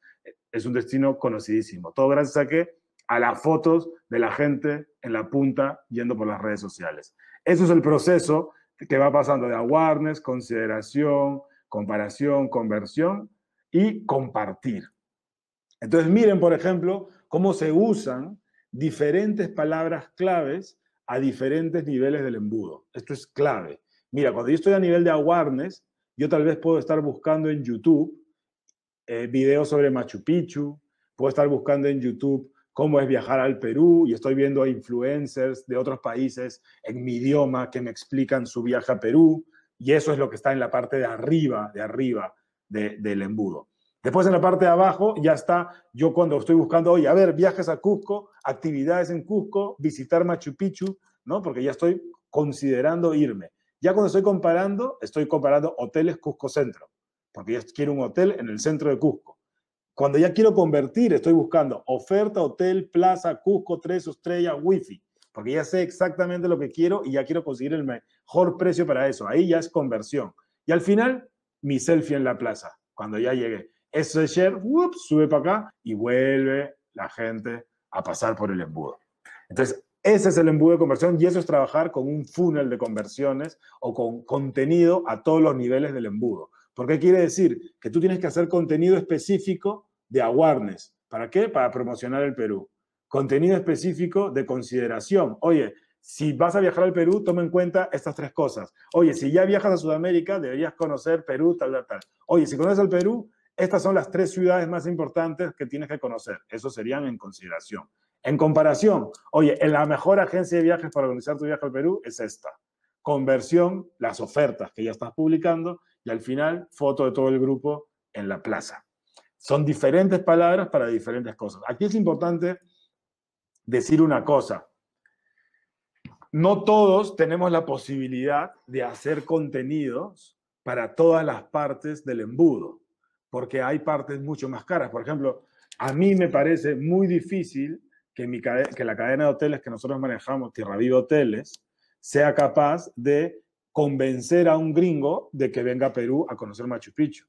es un destino conocidísimo. Todo gracias a que a las fotos de la gente en la punta yendo por las redes sociales. Eso es el proceso que va pasando de awareness, consideración, comparación, conversión y compartir. Entonces miren, por ejemplo, cómo se usan diferentes palabras claves a diferentes niveles del embudo. Esto es clave. Mira, cuando yo estoy a nivel de awareness, yo tal vez puedo estar buscando en YouTube eh, videos sobre Machu Picchu, puedo estar buscando en YouTube cómo es viajar al Perú y estoy viendo a influencers de otros países en mi idioma que me explican su viaje a Perú y eso es lo que está en la parte de arriba, de arriba del embudo. Después en la parte de abajo ya está, yo cuando estoy buscando, oye, a ver, viajes a Cusco, actividades en Cusco, visitar Machu Picchu, ¿no? Porque ya estoy considerando irme. Ya cuando estoy comparando, estoy comparando hoteles Cusco Centro, porque ya quiero un hotel en el centro de Cusco. Cuando ya quiero convertir, estoy buscando oferta, hotel, plaza, Cusco, tres estrellas, wifi, porque ya sé exactamente lo que quiero y ya quiero conseguir el, mejor precio para eso. Ahí ya es conversión. Y al final, mi selfie en la plaza, cuando ya llegué. Eso es share, sube para acá y vuelve la gente a pasar por el embudo. Entonces, ese es el embudo de conversión y eso es trabajar con un funnel de conversiones o con contenido a todos los niveles del embudo. Porque quiere decir que tú tienes que hacer contenido específico de awareness. ¿Para qué? Para promocionar el Perú. Contenido específico de consideración. Oye, si vas a viajar al Perú, toma en cuenta estas tres cosas. Oye, si ya viajas a Sudamérica, deberías conocer Perú, tal, tal, tal. Oye, si conoces al Perú, estas son las tres ciudades más importantes que tienes que conocer. Eso serían en consideración. En comparación, oye, en la mejor agencia de viajes para organizar tu viaje al Perú es esta. Conversión, las ofertas que ya estás publicando y al final foto de todo el grupo en la plaza. Son diferentes palabras para diferentes cosas. Aquí es importante decir una cosa no todos tenemos la posibilidad de hacer contenidos para todas las partes del embudo, porque hay partes mucho más caras. Por ejemplo, a mí me parece muy difícil que, la cadena de hoteles que nosotros manejamos, Tierra Viva Hoteles, sea capaz de convencer a un gringo de que venga a Perú a conocer Machu Picchu.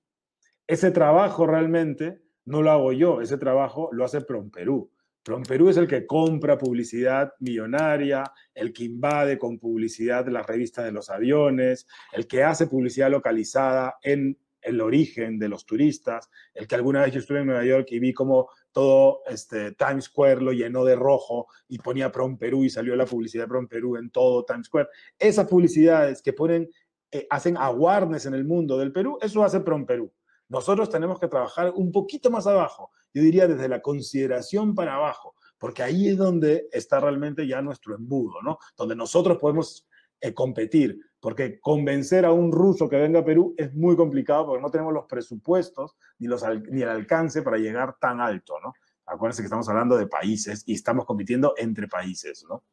Ese trabajo realmente no lo hago yo, ese trabajo lo hace Promperú. Perú. Perú es el que compra publicidad millonaria, el que invade con publicidad la revista de los aviones, el que hace publicidad localizada en el origen de los turistas, el que alguna vez yo estuve en Nueva York y vi como todo este Times Square lo llenó de rojo y ponía Prom Perú y salió la publicidad de Prom Perú en todo Times Square. Esas publicidades que ponen, eh, hacen aguarnes en el mundo del Perú, eso hace Prom Perú. Nosotros tenemos que trabajar un poquito más abajo, yo diría desde la consideración para abajo, porque ahí es donde está realmente ya nuestro embudo, ¿no? Donde nosotros podemos eh, competir, porque convencer a un ruso que venga a Perú es muy complicado porque no tenemos los presupuestos ni, los, ni el alcance para llegar tan alto, ¿no? Acuérdense que estamos hablando de países y estamos compitiendo entre países, ¿no?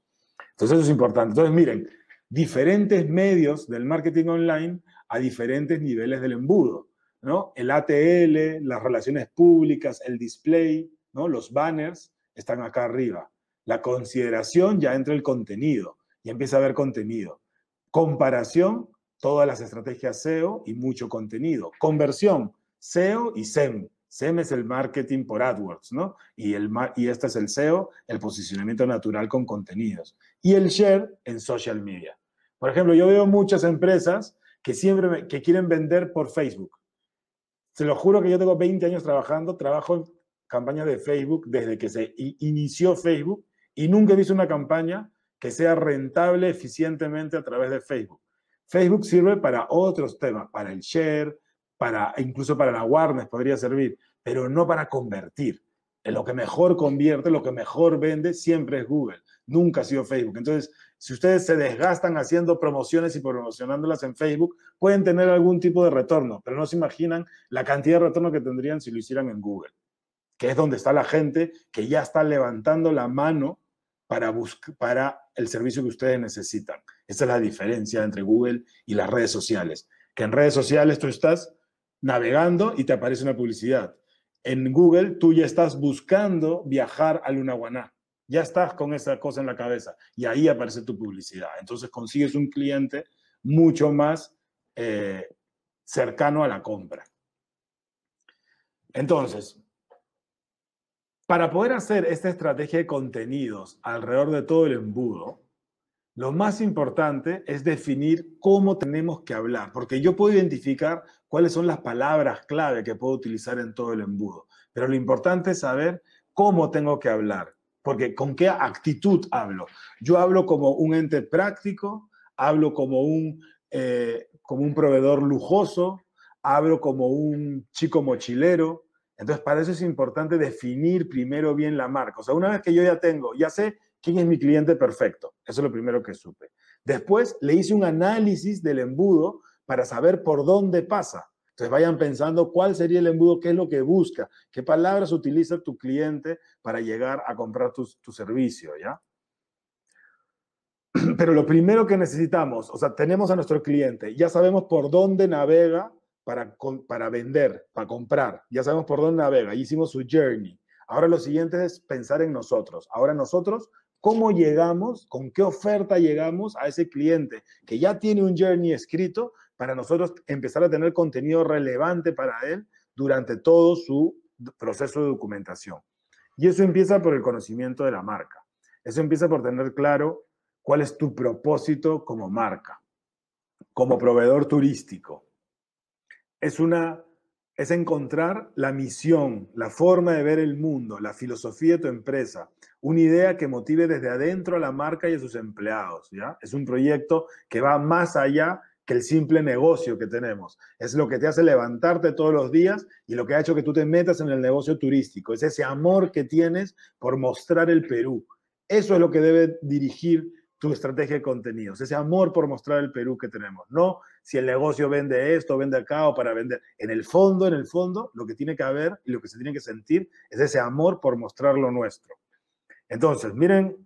Entonces eso es importante. Entonces miren, diferentes medios del marketing online a diferentes niveles del embudo. ¿no? El ATL, las relaciones públicas, el display, ¿no? Los banners están acá arriba. La consideración ya entra el contenido, y empieza a haber contenido. Comparación, todas las estrategias SEO y mucho contenido. Conversión, SEO y SEM. SEM es el marketing por AdWords, ¿no? Y, el, y este es el SEO, el posicionamiento natural con contenidos. Y el share en social media. Por ejemplo, yo veo muchas empresas que siempre que quieren vender por Facebook. Se lo juro que yo tengo 20 años trabajando, trabajo en campañas de Facebook desde que se inició Facebook y nunca he visto una campaña que sea rentable eficientemente a través de Facebook. Facebook sirve para otros temas, para el share, para incluso para la awareness podría servir, pero no para convertir. En lo que mejor convierte, lo que mejor vende siempre es Google nunca ha sido Facebook. Entonces, si ustedes se desgastan haciendo promociones y promocionándolas en Facebook, pueden tener algún tipo de retorno, pero no se imaginan la cantidad de retorno que tendrían si lo hicieran en Google, que es donde está la gente que ya está levantando la mano para, para el servicio que ustedes necesitan. Esa es la diferencia entre Google y las redes sociales, que en redes sociales tú estás navegando y te aparece una publicidad. En Google tú ya estás buscando viajar a Guaná ya estás con esa cosa en la cabeza y ahí aparece tu publicidad. Entonces consigues un cliente mucho más eh, cercano a la compra. Entonces, para poder hacer esta estrategia de contenidos alrededor de todo el embudo, lo más importante es definir cómo tenemos que hablar, porque yo puedo identificar cuáles son las palabras clave que puedo utilizar en todo el embudo, pero lo importante es saber cómo tengo que hablar, porque ¿con qué actitud hablo? Yo hablo como un ente práctico, hablo como un, eh, como un proveedor lujoso, hablo como un chico mochilero. Entonces, para eso es importante definir primero bien la marca. O sea, una vez que yo ya tengo, ya sé quién es mi cliente perfecto. Eso es lo primero que supe. Después le hice un análisis del embudo para saber por dónde pasa. Entonces vayan pensando cuál sería el embudo, qué es lo que busca, qué palabras utiliza tu cliente para llegar a comprar tu, servicio, ¿ya? Pero lo primero que necesitamos, o sea, tenemos a nuestro cliente, ya sabemos por dónde navega para, para vender, para comprar, ya sabemos por dónde navega, hicimos su journey. Ahora lo siguiente es pensar en nosotros. Ahora nosotros, ¿cómo llegamos? ¿Con qué oferta llegamos a ese cliente que ya tiene un journey escrito, para nosotros empezar a tener contenido relevante para él durante todo su proceso de documentación. Y eso empieza por el conocimiento de la marca. Eso empieza por tener claro cuál es tu propósito como marca, como proveedor turístico. Es una es encontrar la misión, la forma de ver el mundo, la filosofía de tu empresa, una idea que motive desde adentro a la marca y a sus empleados, ¿ya? Es un proyecto que va más allá que el simple negocio que tenemos. Es lo que te hace levantarte todos los días y lo que ha hecho que tú te metas en el negocio turístico. Es ese amor que tienes por mostrar el Perú. Eso es lo que debe dirigir tu estrategia de contenidos, ese amor por mostrar el Perú que tenemos, no si el negocio vende esto, vende acá o para vender. En el fondo, en el fondo, lo que tiene que haber y lo que se tiene que sentir es ese amor por mostrar lo nuestro. Entonces, miren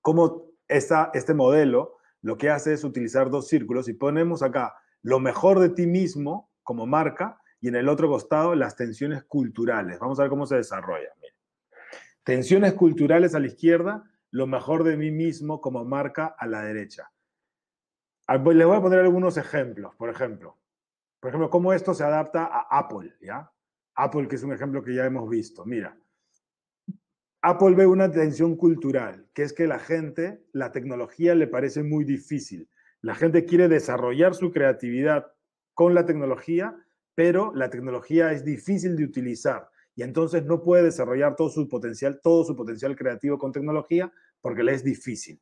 cómo está este modelo lo que hace es utilizar dos círculos y ponemos acá lo mejor de ti mismo como marca y en el otro costado las tensiones culturales. Vamos a ver cómo se desarrolla. Tensiones culturales a la izquierda, lo mejor de mí mismo como marca a la derecha. Ah, pues, les voy a poner algunos ejemplos, por ejemplo. Por ejemplo, cómo esto se adapta a Apple, ¿ya? Apple, que es un ejemplo que ya hemos visto. Mira, Apple ve una tensión cultural, que es que la gente, la tecnología le parece muy difícil. La gente quiere desarrollar su creatividad con la tecnología, pero la tecnología es difícil de utilizar y entonces no puede desarrollar todo su potencial, todo su potencial creativo con tecnología porque le es difícil.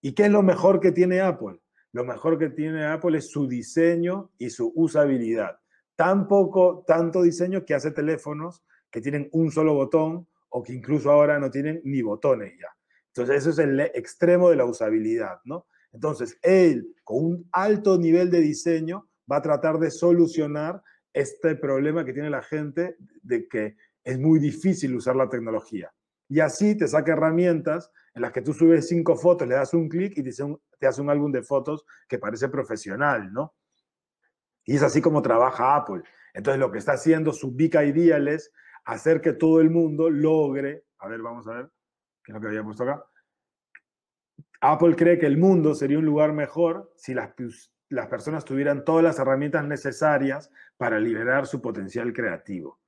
¿Y qué es lo mejor que tiene Apple? Lo mejor que tiene Apple es su diseño y su usabilidad. Tan tanto diseño que hace teléfonos que tienen un solo botón o que incluso ahora no tienen ni botones ya. Entonces, eso es el extremo de la usabilidad, ¿no? Entonces, él, con un alto nivel de diseño, va a tratar de solucionar este problema que tiene la gente de que es muy difícil usar la tecnología. Y así te saca herramientas en las que tú subes cinco fotos, le das un clic y te hace un, álbum de fotos que parece profesional, ¿no? Y es así como trabaja Apple. Entonces, lo que está haciendo su Big Ideal es hacer que todo el mundo logre, a ver, vamos a ver, que es lo que había puesto acá, Apple cree que el mundo sería un lugar mejor si las, las personas tuvieran todas las herramientas necesarias para liberar su potencial creativo.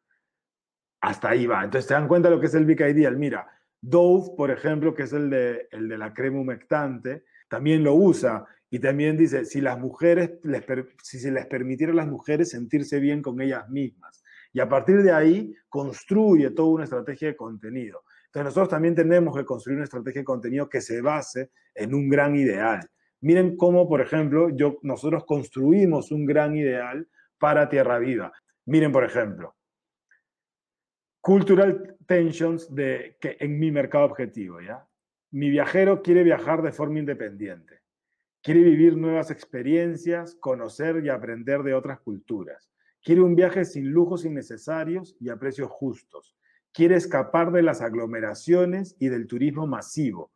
Hasta ahí va. Entonces se dan cuenta lo que es el Big Ideal. Mira, Dove, por ejemplo, que es el de, el de la crema humectante, también lo usa y también dice, si las mujeres, les, si se les permitiera a las mujeres sentirse bien con ellas mismas, y a partir de ahí construye toda una estrategia de contenido. Entonces nosotros también tenemos que construir una estrategia de contenido que se base en un gran ideal. Miren cómo, por ejemplo, yo, nosotros construimos un gran ideal para Tierra Viva. Miren, por ejemplo, cultural tensions de, que en mi mercado objetivo, ¿ya? Mi viajero quiere viajar de forma independiente, quiere vivir nuevas experiencias, conocer y aprender de otras culturas Quiere un viaje sin lujos innecesarios y a precios justos. Quiere escapar de las aglomeraciones y del turismo masivo.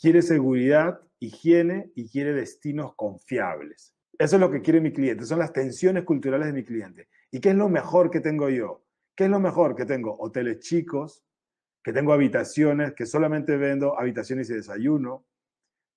Quiere seguridad, higiene y quiere destinos confiables. Eso es lo que quiere mi cliente, son las tensiones culturales de mi cliente. ¿Y qué es lo mejor que tengo yo? ¿Qué es lo mejor que tengo? Hoteles chicos, que tengo habitaciones, que solamente vendo habitaciones y desayuno,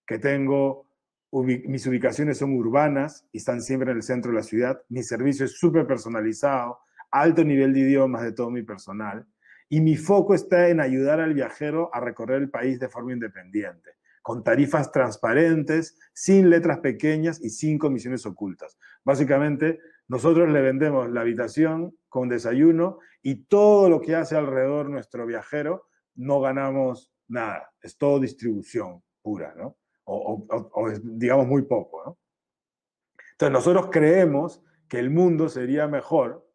que tengo mis ubicaciones son urbanas y están siempre en el centro de la ciudad. Mi servicio es súper personalizado, alto nivel de idiomas de todo mi personal. Y mi foco está en ayudar al viajero a recorrer el país de forma independiente, con tarifas transparentes, sin letras pequeñas y sin comisiones ocultas. Básicamente, nosotros le vendemos la habitación con desayuno y todo lo que hace alrededor nuestro viajero, no ganamos nada. Es todo distribución pura, ¿no? o, digamos muy poco. Entonces nosotros creemos que el mundo sería mejor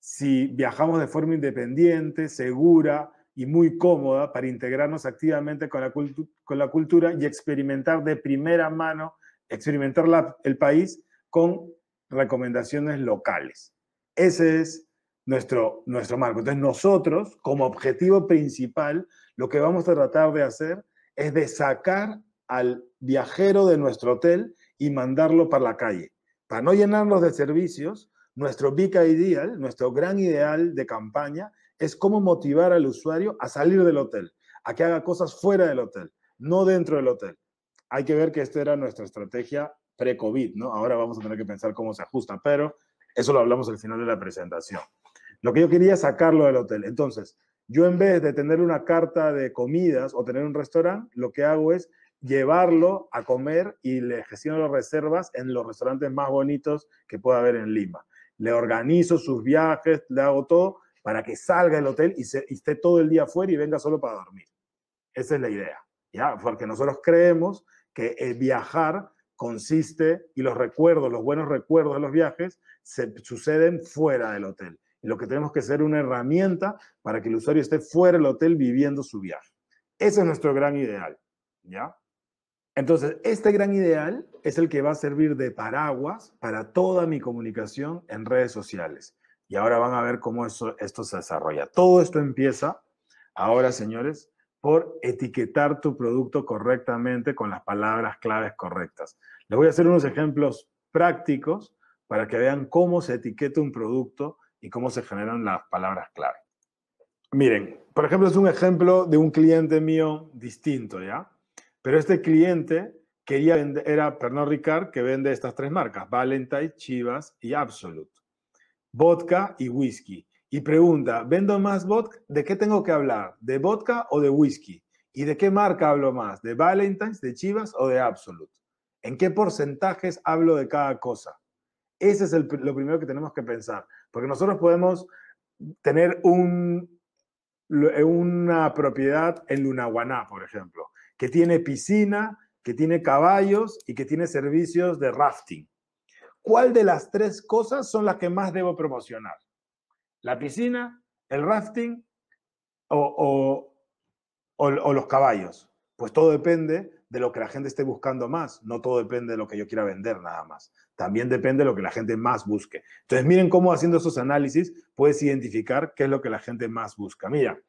si viajamos de forma independiente, segura y muy cómoda para integrarnos activamente con la, cultura y experimentar de primera mano, experimentar el país con recomendaciones locales. Ese es nuestro, nuestro marco. Entonces nosotros, como objetivo principal, lo que vamos a tratar de hacer es de sacar al viajero de nuestro hotel y mandarlo para la calle. Para no llenarnos de servicios, nuestro big ideal, nuestro gran ideal de campaña es cómo motivar al usuario a salir del hotel, a que haga cosas fuera del hotel, no dentro del hotel. Hay que ver que esta era nuestra estrategia pre-COVID, ¿no? Ahora vamos a tener que pensar cómo se ajusta, pero eso lo hablamos al final de la presentación. Lo que yo quería es sacarlo del hotel. Entonces, yo en vez de tener una carta de comidas o tener un restaurante, lo que hago es llevarlo a comer y le gestiono las reservas en los restaurantes más bonitos que pueda haber en Lima. Le organizo sus viajes, le hago todo para que salga del hotel y, esté todo el día fuera y venga solo para dormir. Esa es la idea, ¿ya? Porque nosotros creemos que el viajar consiste y los recuerdos, los buenos recuerdos de los viajes se suceden fuera del hotel. Y lo que tenemos que ser una herramienta para que el usuario esté fuera del hotel viviendo su viaje. Ese es nuestro gran ideal, ¿ya? Entonces, este gran ideal es el que va a servir de paraguas para toda mi comunicación en redes sociales. Y ahora van a ver cómo esto se desarrolla. Todo esto empieza ahora, señores, por etiquetar tu producto correctamente con las palabras claves correctas. Les voy a hacer unos ejemplos prácticos para que vean cómo se etiqueta un producto y cómo se generan las palabras clave. Miren, por ejemplo, es un ejemplo de un cliente mío distinto, ¿ya? Pero este cliente quería vender, era Pernod Ricard que vende estas tres marcas, Valentine, Chivas y Absolute. Vodka y whisky. Y pregunta, ¿vendo más vodka? ¿De qué tengo que hablar? ¿De vodka o de whisky? ¿Y de qué marca hablo más? ¿De Valentine's, de Chivas o de Absolute? ¿En qué porcentajes hablo de cada cosa? Ese es lo primero que tenemos que pensar, porque nosotros podemos tener eh, una propiedad en Lunaguaná, por ejemplo, que tiene piscina, que tiene caballos y que tiene servicios de rafting. ¿Cuál de las tres cosas son las que más debo promocionar? ¿La piscina, el rafting o, los caballos? Pues todo depende de lo que la gente esté buscando más. No todo depende de lo que yo quiera vender nada más. También depende de lo que la gente más busque. Entonces, miren cómo haciendo esos análisis puedes identificar qué es lo que la gente más busca. Mira,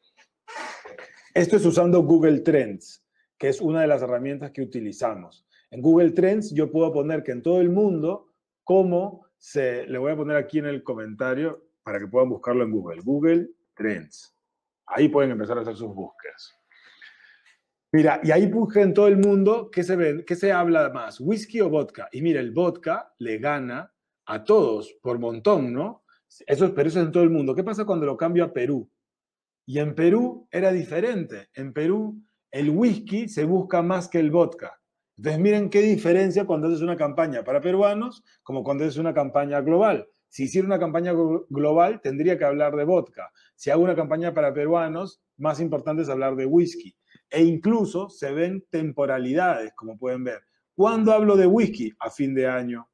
esto es usando Google Trends que es una de las herramientas que utilizamos. En Google Trends yo puedo poner que en todo el mundo, cómo se, le voy a poner aquí en el comentario para que puedan buscarlo en Google, Google Trends. Ahí pueden empezar a hacer sus búsquedas. Mira, y ahí puse en todo el mundo qué se, qué se habla más, whisky o vodka. Y mira, el vodka le gana a todos por montón, ¿no? Eso, pero eso es en todo el mundo. ¿Qué pasa cuando lo cambio a Perú? Y en Perú era diferente. En Perú el whisky se busca más que el vodka. Entonces miren qué diferencia cuando haces una campaña para peruanos como cuando haces una campaña global. Si hiciera una campaña global tendría que hablar de vodka. Si hago una campaña para peruanos, más importante es hablar de whisky. E incluso se ven temporalidades, como pueden ver. ¿Cuándo hablo de whisky? A fin de año.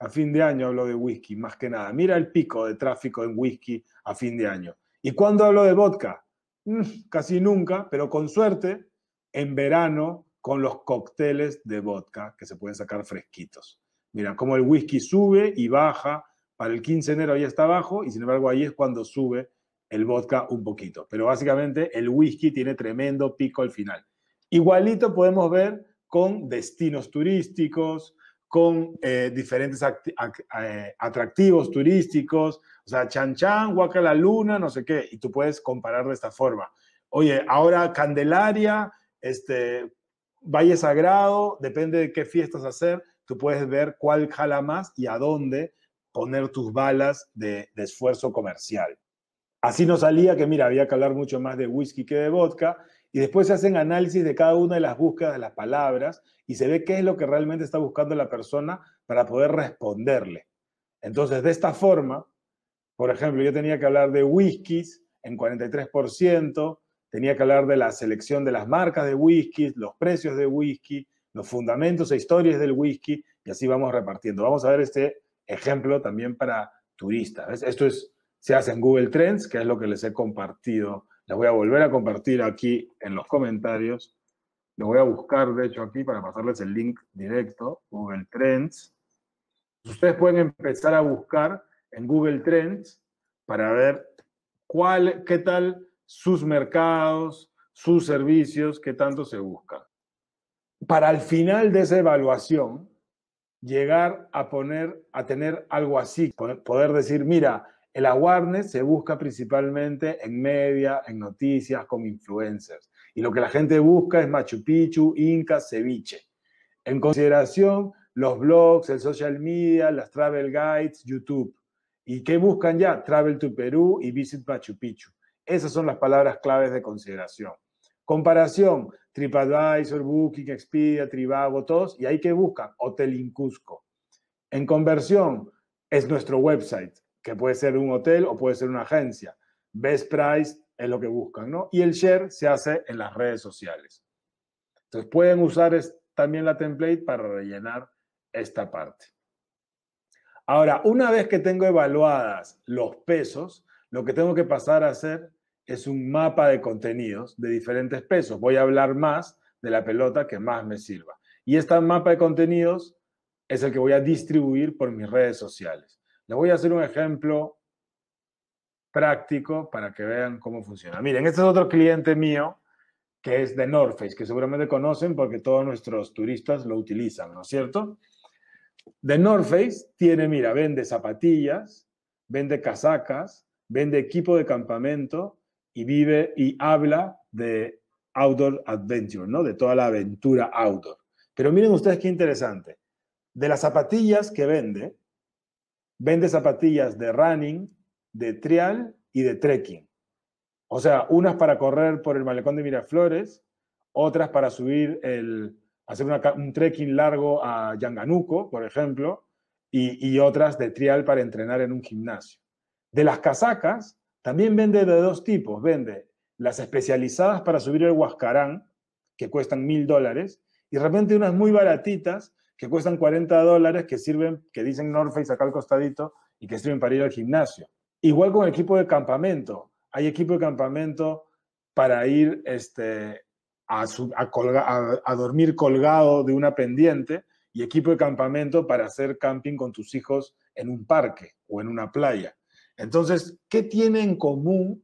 A fin de año hablo de whisky, más que nada. Mira el pico de tráfico en whisky a fin de año. ¿Y cuándo hablo de vodka? Mm, casi nunca, pero con suerte, en verano, con los cócteles de vodka que se pueden sacar fresquitos. Mira, como el whisky sube y baja, para el 15 de enero ya está abajo y sin embargo ahí es cuando sube el vodka un poquito. Pero básicamente el whisky tiene tremendo pico al final. Igualito podemos ver con destinos turísticos, con eh, diferentes eh, atractivos turísticos, o sea, Chan Chan, Huaca la Luna, no sé qué, y tú puedes comparar de esta forma. Oye, ahora Candelaria, este, Valle Sagrado, depende de qué fiestas hacer, tú puedes ver cuál jala más y a dónde poner tus balas de, de esfuerzo comercial. Así nos salía que, mira, había que hablar mucho más de whisky que de vodka, y después se hacen análisis de cada una de las búsquedas de las palabras y se ve qué es lo que realmente está buscando la persona para poder responderle. Entonces, de esta forma, por ejemplo, yo tenía que hablar de whiskies en 43%, tenía que hablar de la selección de las marcas de whiskies, los precios de whisky, los fundamentos e historias del whisky, y así vamos repartiendo. Vamos a ver este ejemplo también para turistas. Esto es, se hace en Google Trends, que es lo que les he compartido la voy a volver a compartir aquí en los comentarios. Lo voy a buscar, de hecho, aquí para pasarles el link directo, Google Trends. Ustedes pueden empezar a buscar en Google Trends para ver cuál, qué tal sus mercados, sus servicios, qué tanto se busca. Para al final de esa evaluación, llegar a poner, a tener algo así, poder decir, mira, el awareness se busca principalmente en media, en noticias, como influencers. Y lo que la gente busca es Machu Picchu, Inca, ceviche. En consideración, los blogs, el social media, las travel guides, YouTube. ¿Y qué buscan ya? Travel to Perú y Visit Machu Picchu. Esas son las palabras claves de consideración. Comparación, TripAdvisor, Booking, Expedia, Tribago, todos. ¿Y ahí qué buscan? Hotel in En conversión, es nuestro website que puede ser un hotel o puede ser una agencia. Best price es lo que buscan, ¿no? Y el share se hace en las redes sociales. Entonces pueden usar también la template para rellenar esta parte. Ahora, una vez que tengo evaluadas los pesos, lo que tengo que pasar a hacer es un mapa de contenidos de diferentes pesos. Voy a hablar más de la pelota que más me sirva. Y este mapa de contenidos es el que voy a distribuir por mis redes sociales. Le voy a hacer un ejemplo práctico para que vean cómo funciona. Miren, este es otro cliente mío que es de Norface, que seguramente conocen porque todos nuestros turistas lo utilizan, ¿no es cierto? De Norface, tiene, mira, vende zapatillas, vende casacas, vende equipo de campamento y vive y habla de outdoor adventure, ¿no? De toda la aventura outdoor. Pero miren ustedes qué interesante. De las zapatillas que vende, vende zapatillas de running, de trial y de trekking. O sea, unas para correr por el malecón de Miraflores, otras para subir el, hacer un trekking largo a Yanganuco, por ejemplo, y, y, otras de trial para entrenar en un gimnasio. De las casacas, también vende de dos tipos. Vende las especializadas para subir el Huascarán, que cuestan mil dólares, y de repente unas muy baratitas que cuestan 40 dólares, que sirven, que dicen North Face acá al costadito y que sirven para ir al gimnasio. Igual con el equipo de campamento. Hay equipo de campamento para ir este, a, a, dormir colgado de una pendiente y equipo de campamento para hacer camping con tus hijos en un parque o en una playa. Entonces, ¿qué tiene en común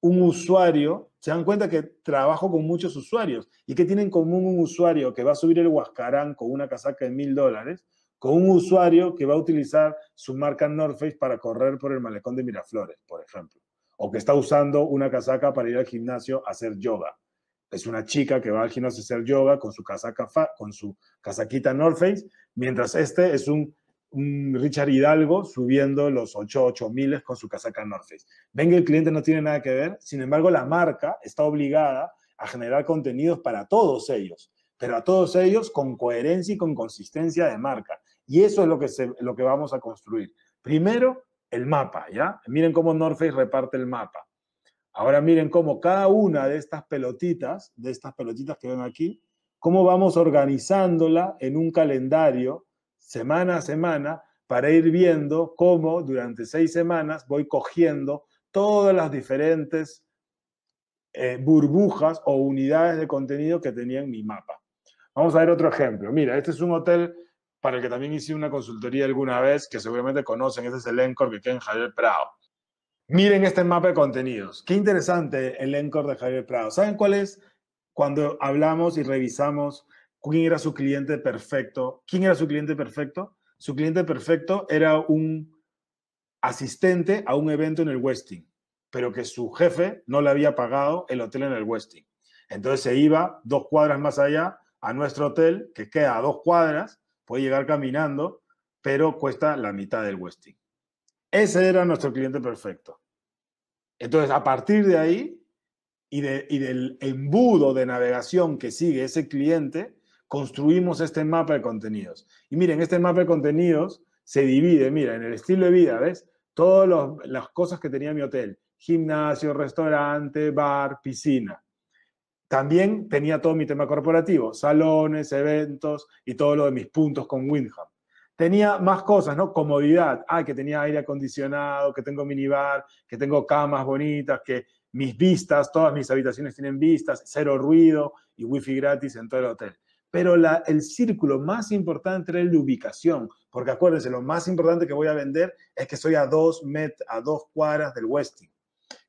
un usuario, se dan cuenta que trabajo con muchos usuarios. ¿Y que tienen en común un usuario que va a subir el Huascarán con una casaca de mil dólares con un usuario que va a utilizar su marca North Face para correr por el malecón de Miraflores, por ejemplo? O que está usando una casaca para ir al gimnasio a hacer yoga. Es una chica que va al gimnasio a hacer yoga con su, casaca con su casaquita North Face, mientras este es un un Richard Hidalgo subiendo los 88000 miles con su casaca North Face. el cliente no tiene nada que ver, sin embargo la marca está obligada a generar contenidos para todos ellos, pero a todos ellos con coherencia y con consistencia de marca. Y eso es lo que, lo que vamos a construir. Primero, el mapa, ¿ya? Miren cómo North reparte el mapa. Ahora miren cómo cada una de estas pelotitas, de estas pelotitas que ven aquí, cómo vamos organizándola en un calendario semana a semana para ir viendo cómo durante seis semanas voy cogiendo todas las diferentes eh, burbujas o unidades de contenido que tenía en mi mapa. Vamos a ver otro ejemplo. Mira, este es un hotel para el que también hice una consultoría alguna vez, que seguramente conocen, este es el Encore que queda en Javier Prado. Miren este mapa de contenidos. Qué interesante el Encore de Javier Prado. ¿Saben cuál es cuando hablamos y revisamos quién era su cliente perfecto. ¿Quién era su cliente perfecto? Su cliente perfecto era un asistente a un evento en el Westin, pero que su jefe no le había pagado el hotel en el Westin. Entonces se iba dos cuadras más allá a nuestro hotel, que queda a dos cuadras, puede llegar caminando, pero cuesta la mitad del Westin. Ese era nuestro cliente perfecto. Entonces, a partir de ahí y, y del embudo de navegación que sigue ese cliente, construimos este mapa de contenidos. Y miren, este mapa de contenidos se divide, mira, en el estilo de vida, ¿ves? Todas las cosas que tenía mi hotel, gimnasio, restaurante, bar, piscina. También tenía todo mi tema corporativo, salones, eventos y todo lo de mis puntos con Windham. Tenía más cosas, ¿no? Comodidad. Ah, que tenía aire acondicionado, que tengo minibar, que tengo camas bonitas, que mis vistas, todas mis habitaciones tienen vistas, cero ruido y wifi gratis en todo el hotel pero la, el círculo más importante es la ubicación, porque acuérdense, lo más importante que voy a vender es que soy a dos, met, a dos cuadras del Westing.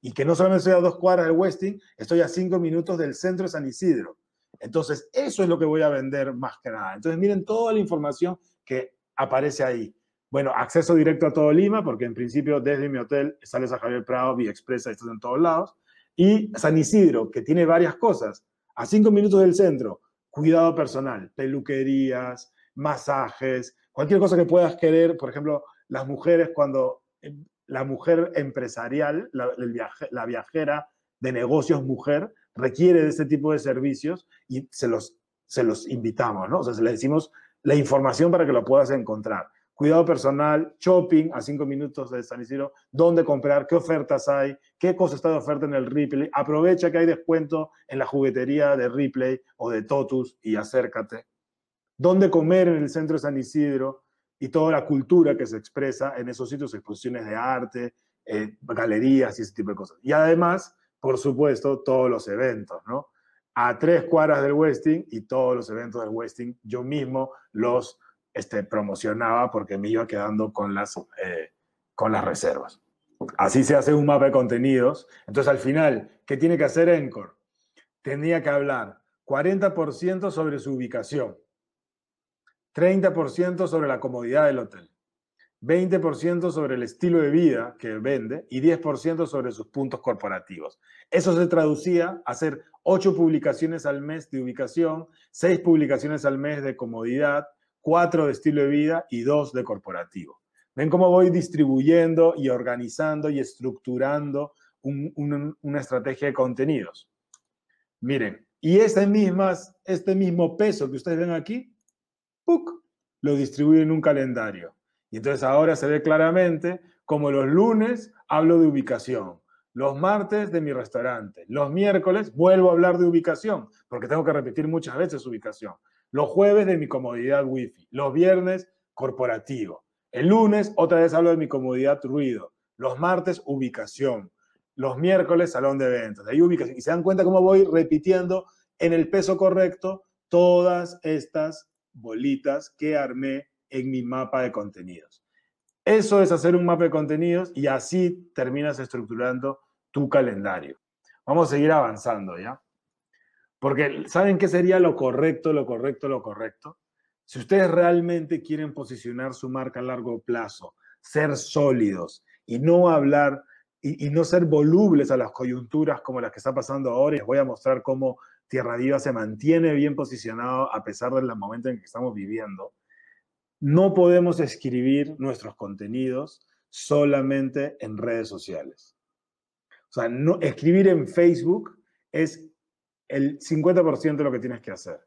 Y que no solamente soy a dos cuadras del Westing, estoy a cinco minutos del centro de San Isidro. Entonces, eso es lo que voy a vender más que nada. Entonces, miren toda la información que aparece ahí. Bueno, acceso directo a todo Lima, porque en principio desde mi hotel sales a Javier Prado, Vía Expresa, estás en todos lados. Y San Isidro, que tiene varias cosas. A cinco minutos del centro, cuidado personal, peluquerías, masajes, cualquier cosa que puedas querer, por ejemplo, las mujeres cuando em, la mujer empresarial, la, viajera de negocios mujer, requiere de ese tipo de servicios y se los, se los invitamos, ¿no? O sea, le decimos la información para que lo puedas encontrar cuidado personal, shopping a cinco minutos de San Isidro, dónde comprar, qué ofertas hay, qué cosa está de oferta en el Ripley. Aprovecha que hay descuento en la juguetería de Ripley o de Totus y acércate. Dónde comer en el centro de San Isidro y toda la cultura que se expresa en esos sitios, exposiciones de arte, eh, galerías y ese tipo de cosas. Y además, por supuesto, todos los eventos, ¿no? A tres cuadras del Westing y todos los eventos del Westing, yo mismo los este, promocionaba porque me iba quedando con las, eh, con las reservas. Así se hace un mapa de contenidos. Entonces, al final, ¿qué tiene que hacer Encore? Tenía que hablar 40% sobre su ubicación, 30% sobre la comodidad del hotel, 20% sobre el estilo de vida que vende y 10% sobre sus puntos corporativos. Eso se traducía a hacer 8 publicaciones al mes de ubicación, 6 publicaciones al mes de comodidad, cuatro de estilo de vida y dos de corporativo. Ven cómo voy distribuyendo y organizando y estructurando una estrategia de contenidos. Miren, y este, mismas, este mismo peso que ustedes ven aquí, ¡puc! lo distribuyo en un calendario. Y entonces ahora se ve claramente como los lunes hablo de ubicación, los martes de mi restaurante, los miércoles vuelvo a hablar de ubicación, porque tengo que repetir muchas veces ubicación. Los jueves de mi comodidad wifi. Los viernes corporativo. El lunes otra vez hablo de mi comodidad ruido. Los martes ubicación. Los miércoles salón de eventos. Ahí ubicación. Y se dan cuenta cómo voy repitiendo en el peso correcto todas estas bolitas que armé en mi mapa de contenidos. Eso es hacer un mapa de contenidos y así terminas estructurando tu calendario. Vamos a seguir avanzando, ¿ya? Porque ¿saben qué sería lo correcto, lo correcto, lo correcto? Si ustedes realmente quieren posicionar su marca a largo plazo, ser sólidos y no hablar y, no ser volubles a las coyunturas como las que está pasando ahora, y les voy a mostrar cómo Tierra Diva se mantiene bien posicionado a pesar del momento en que estamos viviendo, no podemos escribir nuestros contenidos solamente en redes sociales. O sea, no, escribir en Facebook es el 50% de lo que tienes que hacer.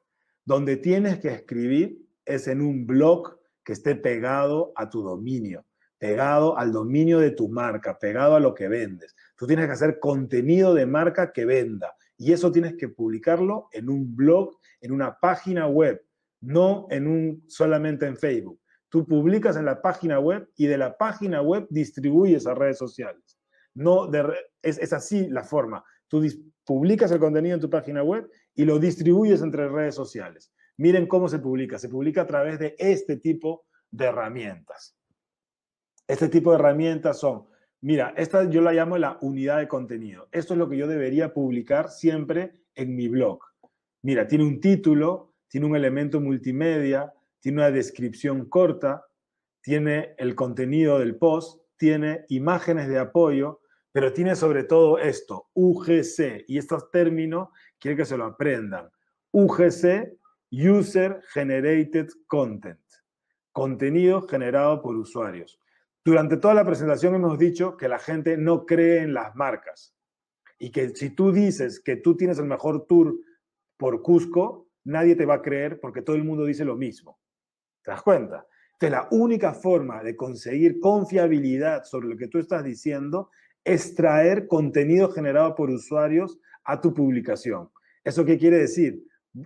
Donde tienes que escribir es en un blog que esté pegado a tu dominio, pegado al dominio de tu marca, pegado a lo que vendes. Tú tienes que hacer contenido de marca que venda y eso tienes que publicarlo en un blog, en una página web, no en un solamente en Facebook. Tú publicas en la página web y de la página web distribuyes a redes sociales. No es así la forma. Tú publicas el contenido en tu página web y lo distribuyes entre redes sociales. Miren cómo se publica. Se publica a través de este tipo de herramientas. Este tipo de herramientas son, mira, esta yo la llamo la unidad de contenido. Esto es lo que yo debería publicar siempre en mi blog. Mira, tiene un título, tiene un elemento multimedia, tiene una descripción corta, tiene el contenido del post, tiene imágenes de apoyo, pero tiene sobre todo esto, UGC, y estos términos quiero que se lo aprendan. UGC, User Generated Content, contenido generado por usuarios. Durante toda la presentación hemos dicho que la gente no cree en las marcas y que si tú dices que tú tienes el mejor tour por Cusco, nadie te va a creer porque todo el mundo dice lo mismo. ¿Te das cuenta? Entonces, la única forma de conseguir confiabilidad sobre lo que tú estás diciendo extraer contenido generado por usuarios a tu publicación. ¿Eso qué quiere decir?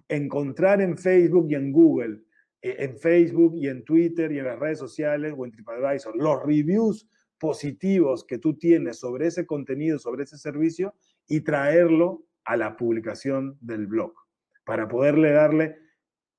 Encontrar en Facebook y en Google, eh, en Facebook y en Twitter y en las redes sociales o en TripAdvisor, los reviews positivos que tú tienes sobre ese contenido, sobre ese servicio y traerlo a la publicación del blog para poderle darle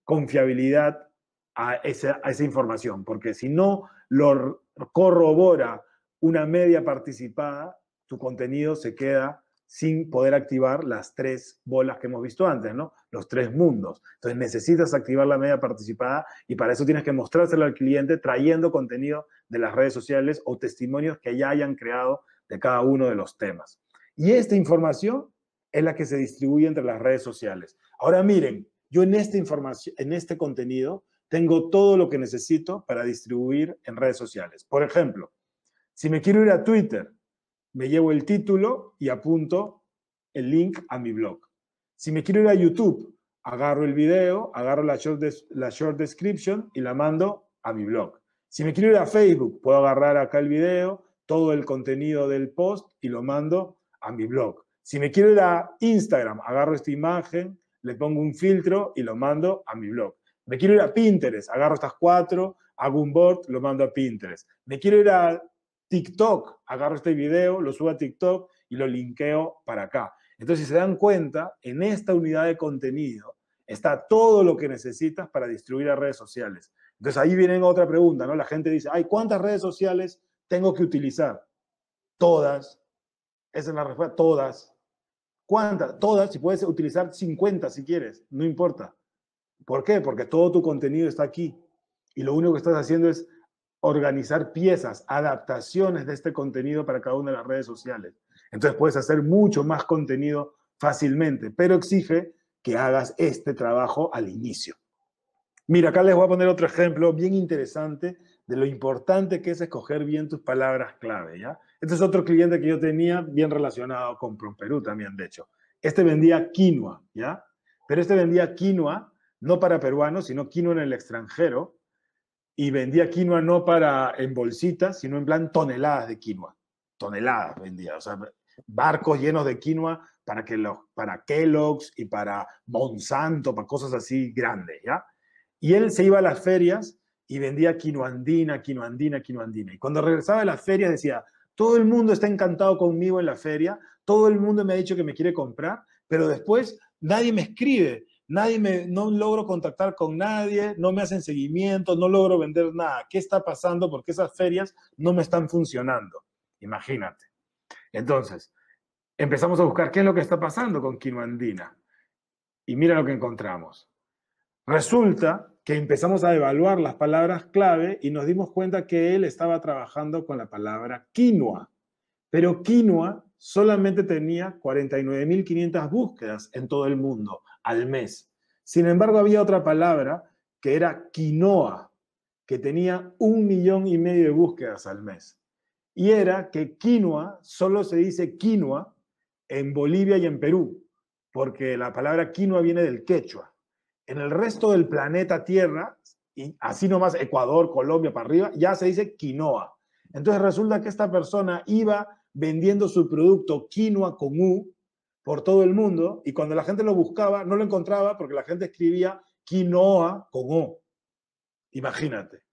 confiabilidad a esa, a esa información, porque si no lo corrobora una media participada, tu contenido se queda sin poder activar las tres bolas que hemos visto antes, ¿no? Los tres mundos. Entonces necesitas activar la media participada y para eso tienes que mostrárselo al cliente trayendo contenido de las redes sociales o testimonios que ya hayan creado de cada uno de los temas. Y esta información es la que se distribuye entre las redes sociales. Ahora miren, yo en esta información, en este contenido, tengo todo lo que necesito para distribuir en redes sociales. Por ejemplo, si me quiero ir a Twitter, me llevo el título y apunto el link a mi blog. Si me quiero ir a YouTube, agarro el video, agarro la short, description y la mando a mi blog. Si me quiero ir a Facebook, puedo agarrar acá el video, todo el contenido del post y lo mando a mi blog. Si me quiero ir a Instagram, agarro esta imagen, le pongo un filtro y lo mando a mi blog. Me quiero ir a Pinterest, agarro estas cuatro, hago un board, lo mando a Pinterest. Me quiero ir a TikTok, agarro este video, lo subo a TikTok y lo linkeo para acá. Entonces, si se dan cuenta, en esta unidad de contenido está todo lo que necesitas para distribuir a redes sociales. Entonces, ahí viene otra pregunta, ¿no? La gente dice, ay, ¿cuántas redes sociales tengo que utilizar? Todas. Esa es la respuesta, todas. ¿Cuántas? Todas, si puedes utilizar 50 si quieres, no importa. ¿Por qué? Porque todo tu contenido está aquí. Y lo único que estás haciendo es organizar piezas, adaptaciones de este contenido para cada una de las redes sociales. Entonces puedes hacer mucho más contenido fácilmente, pero exige que hagas este trabajo al inicio. Mira, acá les voy a poner otro ejemplo bien interesante de lo importante que es escoger bien tus palabras clave, ¿ya? Este es otro cliente que yo tenía bien relacionado con Perú también, de hecho. Este vendía quinoa, ¿ya? Pero este vendía quinoa no para peruanos, sino quinoa en el extranjero y vendía quinoa no para en bolsitas, sino en plan toneladas de quinoa. Toneladas vendía, o sea, barcos llenos de quinoa para, que los, para Kellogg's y para Monsanto, para cosas así grandes, ¿ya? Y él se iba a las ferias y vendía andina quinoandina, andina Y cuando regresaba de las ferias decía, todo el mundo está encantado conmigo en la feria, todo el mundo me ha dicho que me quiere comprar, pero después nadie me escribe nadie me, no logro contactar con nadie, no me hacen seguimiento, no logro vender nada. ¿Qué está pasando? Porque esas ferias no me están funcionando. Imagínate. Entonces, empezamos a buscar qué es lo que está pasando con Andina. Y mira lo que encontramos. Resulta que empezamos a evaluar las palabras clave y nos dimos cuenta que él estaba trabajando con la palabra quinoa. Pero quinoa solamente tenía 49.500 búsquedas en todo el mundo al mes. Sin embargo, había otra palabra que era quinoa, que tenía un millón y medio de búsquedas al mes. Y era que quinoa solo se dice quinoa en Bolivia y en Perú, porque la palabra quinoa viene del quechua. En el resto del planeta Tierra, y así nomás Ecuador, Colombia, para arriba, ya se dice quinoa. Entonces resulta que esta persona iba vendiendo su producto quinoa con U por todo el mundo y cuando la gente lo buscaba no lo encontraba porque la gente escribía quinoa con O. Imagínate.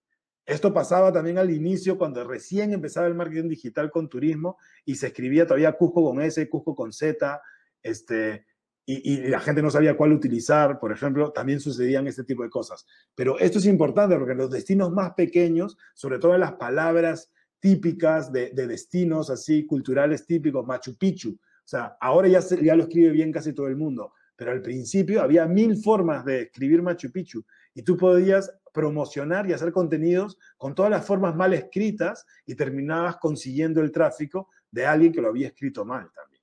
Esto pasaba también al inicio cuando recién empezaba el marketing digital con turismo y se escribía todavía Cusco con S, Cusco con Z, este, y, la gente no sabía cuál utilizar, por ejemplo, también sucedían este tipo de cosas. Pero esto es importante porque en los destinos más pequeños, sobre todo en las palabras típicas de, de destinos así culturales típicos, Machu Picchu, o sea, ahora ya, ya lo escribe bien casi todo el mundo, pero al principio había mil formas de escribir Machu Picchu y tú podías promocionar y hacer contenidos con todas las formas mal escritas y terminabas consiguiendo el tráfico de alguien que lo había escrito mal también.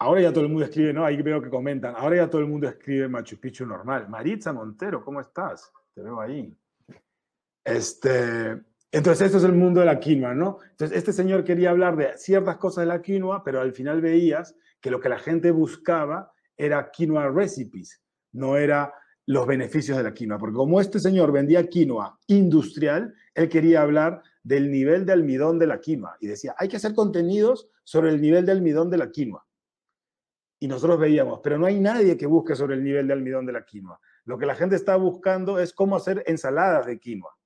Ahora ya todo el mundo escribe, ¿no? Ahí veo que comentan. Ahora ya todo el mundo escribe Machu Picchu normal. Maritza Montero, ¿cómo estás? Te veo ahí. Este, entonces, esto es el mundo de la quinoa, ¿no? Entonces, este señor quería hablar de ciertas cosas de la quinoa, pero al final veías que lo que la gente buscaba era quinoa recipes, no era los beneficios de la quinoa. Porque como este señor vendía quinoa industrial, él quería hablar del nivel de almidón de la quinoa. Y decía, hay que hacer contenidos sobre el nivel de almidón de la quinoa. Y nosotros veíamos, pero no hay nadie que busque sobre el nivel de almidón de la quinoa. Lo que la gente está buscando es cómo hacer ensaladas de quinoa.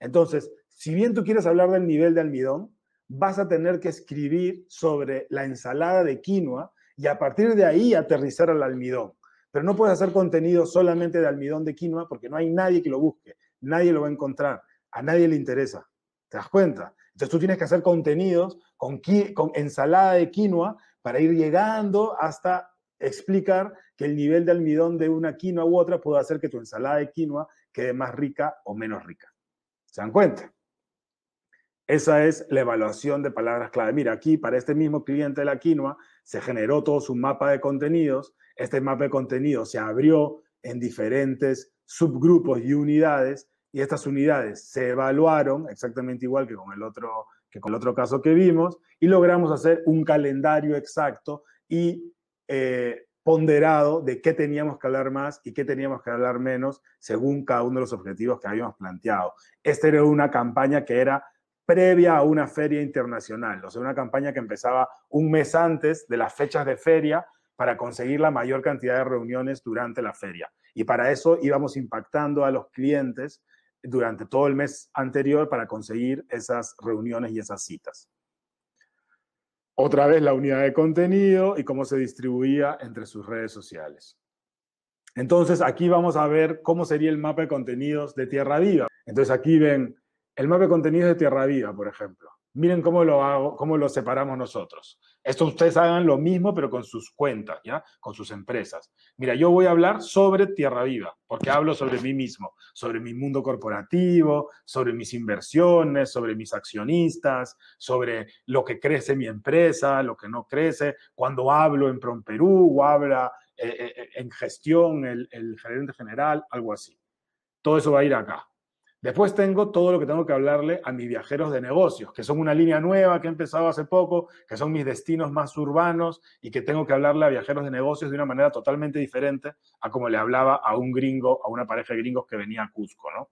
Entonces, si bien tú quieres hablar del nivel de almidón, vas a tener que escribir sobre la ensalada de quinoa y a partir de ahí aterrizar al almidón. Pero no puedes hacer contenido solamente de almidón de quinoa porque no hay nadie que lo busque, nadie lo va a encontrar, a nadie le interesa. ¿Te das cuenta? Entonces tú tienes que hacer contenidos con, con ensalada de quinoa para ir llegando hasta explicar que el nivel de almidón de una quinoa u otra puede hacer que tu ensalada de quinoa quede más rica o menos rica. ¿Se dan cuenta? Esa es la evaluación de palabras clave. Mira, aquí para este mismo cliente de la quinoa se generó todo su mapa de contenidos. Este mapa de contenidos se abrió en diferentes subgrupos y unidades y estas unidades se evaluaron exactamente igual que con el otro, que con el otro caso que vimos y logramos hacer un calendario exacto y eh, ponderado de qué teníamos que hablar más y qué teníamos que hablar menos según cada uno de los objetivos que habíamos planteado. Esta era una campaña que era previa a una feria internacional, o sea, una campaña que empezaba un mes antes de las fechas de feria para conseguir la mayor cantidad de reuniones durante la feria. Y para eso íbamos impactando a los clientes durante todo el mes anterior para conseguir esas reuniones y esas citas. Otra vez la unidad de contenido y cómo se distribuía entre sus redes sociales. Entonces aquí vamos a ver cómo sería el mapa de contenidos de Tierra Viva. Entonces aquí ven el mapa de contenidos de Tierra Viva, por ejemplo. Miren cómo lo hago, cómo lo separamos nosotros. Esto ustedes hagan lo mismo, pero con sus cuentas, ¿ya? Con sus empresas. Mira, yo voy a hablar sobre Tierra Viva, porque hablo sobre mí mismo, sobre mi mundo corporativo, sobre mis inversiones, sobre mis accionistas, sobre lo que crece mi empresa, lo que no crece. Cuando hablo en Prom Perú o habla eh, eh, en gestión el gerente general, algo así. Todo eso va a ir acá. Después tengo todo lo que tengo que hablarle a mis viajeros de negocios, que son una línea nueva que he empezado hace poco, que son mis destinos más urbanos y que tengo que hablarle a viajeros de negocios de una manera totalmente diferente a como le hablaba a un gringo, a una pareja de gringos que venía a Cusco, ¿no?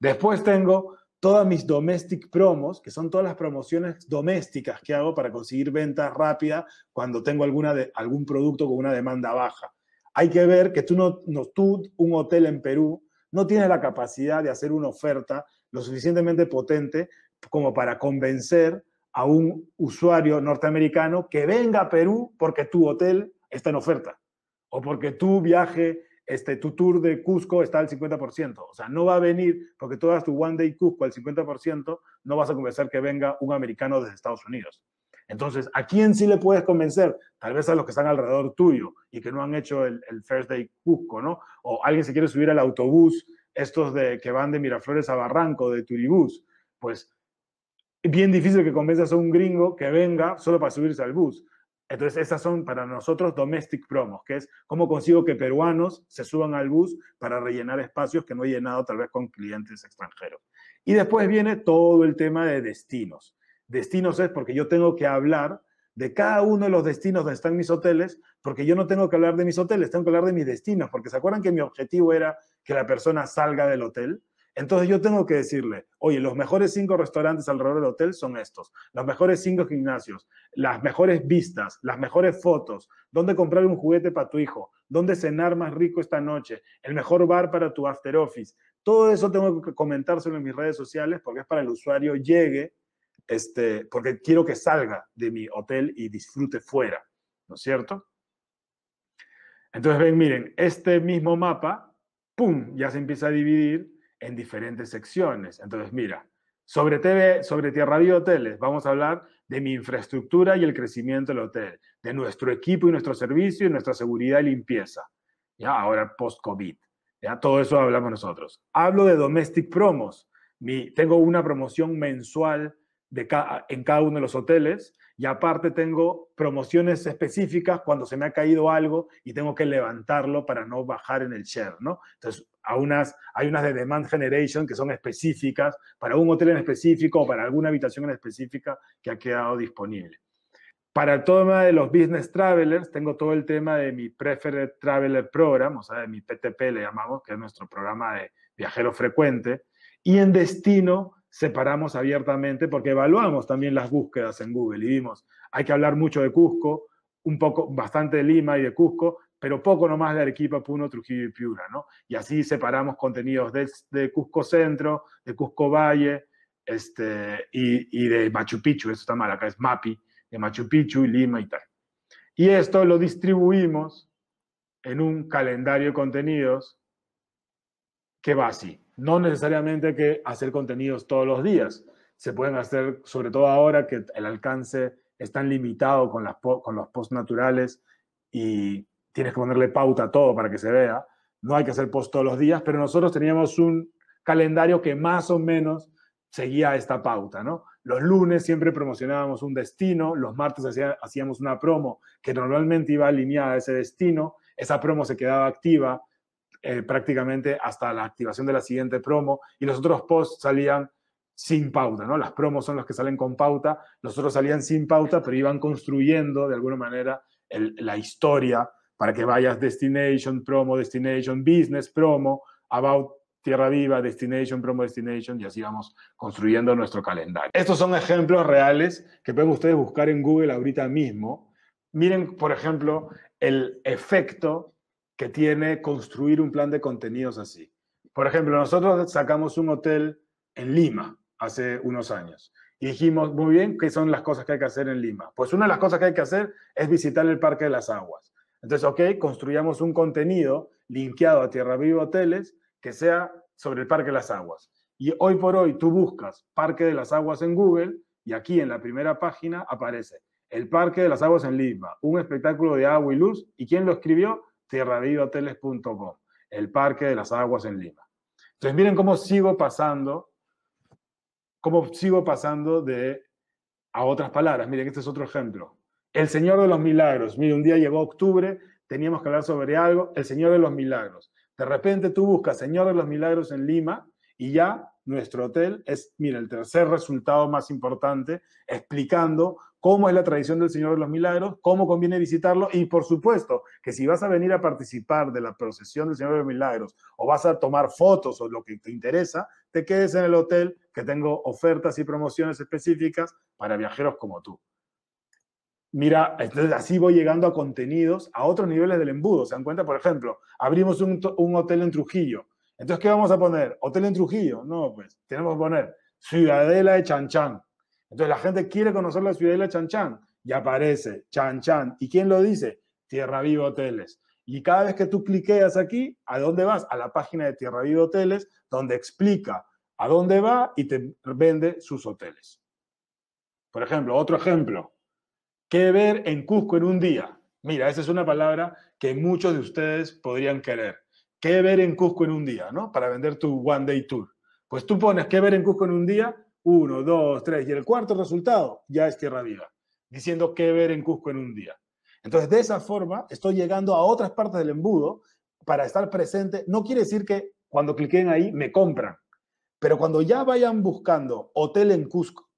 Después tengo todas mis domestic promos, que son todas las promociones domésticas que hago para conseguir ventas rápidas cuando tengo alguna de, algún producto con una demanda baja. Hay que ver que tú, no, nos tú, un hotel en Perú, no tienes la capacidad de hacer una oferta lo suficientemente potente como para convencer a un usuario norteamericano que venga a Perú porque tu hotel está en oferta o porque tu viaje, este, tu tour de Cusco está al 50%. O sea, no va a venir porque tú tu One Day Cusco al 50%, no vas a convencer que venga un americano desde Estados Unidos. Entonces, ¿a quién sí le puedes convencer? Tal vez a los que están alrededor tuyo y que no han hecho el, First Day Cusco, ¿no? O alguien se quiere subir al autobús, estos de, que van de Miraflores a Barranco, de Turibús. Pues bien difícil que convenzas a un gringo que venga solo para subirse al bus. Entonces, esas son para nosotros domestic promos, que es cómo consigo que peruanos se suban al bus para rellenar espacios que no he llenado tal vez con clientes extranjeros. Y después viene todo el tema de destinos destinos es porque yo tengo que hablar de cada uno de los destinos donde están mis hoteles, porque yo no tengo que hablar de mis hoteles, tengo que hablar de mis destinos, porque se acuerdan que mi objetivo era que la persona salga del hotel. Entonces yo tengo que decirle, oye, los mejores cinco restaurantes alrededor del hotel son estos, los mejores cinco gimnasios, las mejores vistas, las mejores fotos, dónde comprar un juguete para tu hijo, dónde cenar más rico esta noche, el mejor bar para tu after office. Todo eso tengo que comentárselo en mis redes sociales porque es para el usuario llegue este, porque quiero que salga de mi hotel y disfrute fuera, ¿no es cierto? Entonces ven, miren, este mismo mapa, ¡pum!, ya se empieza a dividir en diferentes secciones. Entonces, mira, sobre TV, sobre Tierra de Hoteles, vamos a hablar de mi infraestructura y el crecimiento del hotel, de nuestro equipo y nuestro servicio y nuestra seguridad y limpieza. Ya, ahora post-COVID. Ya, todo eso hablamos nosotros. Hablo de domestic promos. Mi, tengo una promoción mensual de en cada uno de los hoteles y aparte tengo promociones específicas cuando se me ha caído algo y tengo que levantarlo para no bajar en el share, ¿no? Entonces, a unas, hay unas de demand generation que son específicas para un hotel en específico o para alguna habitación en específica que ha quedado disponible. Para el tema de los business travelers, tengo todo el tema de mi Preferred Traveler Program, o sea, de mi PTP le llamamos, que es nuestro programa de viajero frecuente. Y en destino, separamos abiertamente porque evaluamos también las búsquedas en Google y vimos, hay que hablar mucho de Cusco, un poco, bastante de Lima y de Cusco, pero poco nomás de Arequipa, Puno, Trujillo y Piura, ¿no? Y así separamos contenidos de, Cusco Centro, de Cusco Valle, este, y, y, de Machu Picchu, eso está mal, acá es MAPI, de Machu Picchu y Lima y tal. Y esto lo distribuimos en un calendario de contenidos que va así no necesariamente que hacer contenidos todos los días. Se pueden hacer, sobre todo ahora que el alcance es tan limitado con, las, con los posts naturales y tienes que ponerle pauta a todo para que se vea. No hay que hacer post todos los días, pero nosotros teníamos un calendario que más o menos seguía esta pauta, ¿no? Los lunes siempre promocionábamos un destino, los martes hacíamos una promo que normalmente iba alineada a ese destino, esa promo se quedaba activa eh, prácticamente hasta la activación de la siguiente promo y los otros posts salían sin pauta, ¿no? Las promos son los que salen con pauta, los otros salían sin pauta, pero iban construyendo de alguna manera la historia para que vayas destination, promo, destination, business, promo, about Tierra Viva, Destination, Promo Destination, y así vamos construyendo nuestro calendario. Estos son ejemplos reales que pueden ustedes buscar en Google ahorita mismo. Miren, por ejemplo, el efecto que tiene construir un plan de contenidos así. Por ejemplo, nosotros sacamos un hotel en Lima hace unos años y dijimos, muy bien, ¿qué son las cosas que hay que hacer en Lima? Pues una de las cosas que hay que hacer es visitar el Parque de las Aguas. Entonces, ok, construyamos un contenido linkeado a Tierra Viva Hoteles que sea sobre el Parque de las Aguas. Y hoy por hoy tú buscas Parque de las Aguas en Google y aquí en la primera página aparece el Parque de las Aguas en Lima, un espectáculo de agua y luz. ¿Y quién lo escribió? TierraVivaHoteles.com, el Parque de las Aguas en Lima. Entonces miren cómo sigo pasando, cómo sigo pasando de a otras palabras. Miren, este es otro ejemplo. El Señor de los Milagros. Mire, un día llegó octubre, teníamos que hablar sobre algo, el Señor de los Milagros. De repente tú buscas Señor de los Milagros en Lima y ya nuestro hotel es, mira, el tercer resultado más importante, explicando cómo es la tradición del Señor de los Milagros, cómo conviene visitarlo y por supuesto que si vas a venir a participar de la procesión del Señor de los Milagros o vas a tomar fotos o lo que te interesa, te quedes en el hotel que tengo ofertas y promociones específicas para viajeros como tú. Mira, entonces así voy llegando a contenidos a otros niveles del embudo. ¿Se dan cuenta? Por ejemplo, abrimos un, hotel en Trujillo. Entonces, ¿qué vamos a poner? ¿Hotel en Trujillo? No, pues tenemos que poner Ciudadela de Chan. Entonces la gente quiere conocer la ciudad la Chan Chan y aparece Chan Chan. ¿Y quién lo dice? Tierra Viva Hoteles. Y cada vez que tú cliqueas aquí, ¿a dónde vas? A la página de Tierra Viva Hoteles, donde explica a dónde va y te vende sus hoteles. Por ejemplo, otro ejemplo, ¿qué ver en Cusco en un día? Mira, esa es una palabra que muchos de ustedes podrían querer. ¿Qué ver en Cusco en un día, no? Para vender tu One Day Tour. Pues tú pones qué ver en Cusco en un día uno, dos, tres, y el cuarto resultado ya es tierra viva, diciendo qué ver en Cusco en un día. Entonces, de esa forma, estoy llegando a otras partes del embudo para estar presente. No quiere decir que cuando cliquen ahí me compran, pero cuando ya vayan buscando hotel en Cusco,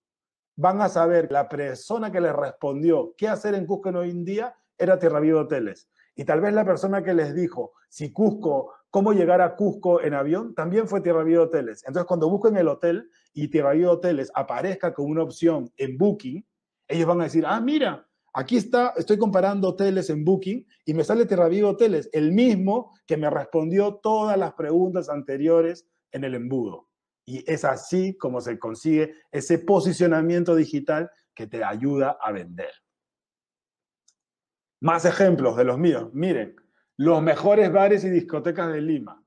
van a saber la persona que les respondió qué hacer en Cusco en hoy en día era Tierra Viva Hoteles. Y tal vez la persona que les dijo si Cusco, cómo llegar a Cusco en avión, también fue Tierra Viva Hoteles. Entonces, cuando busquen el hotel, y Tierra Vivo Hoteles aparezca con una opción en Booking, ellos van a decir, ah, mira, aquí está, estoy comparando hoteles en Booking y me sale vivo Hoteles, el mismo que me respondió todas las preguntas anteriores en el embudo. Y es así como se consigue ese posicionamiento digital que te ayuda a vender. Más ejemplos de los míos. Miren, los mejores bares y discotecas de Lima.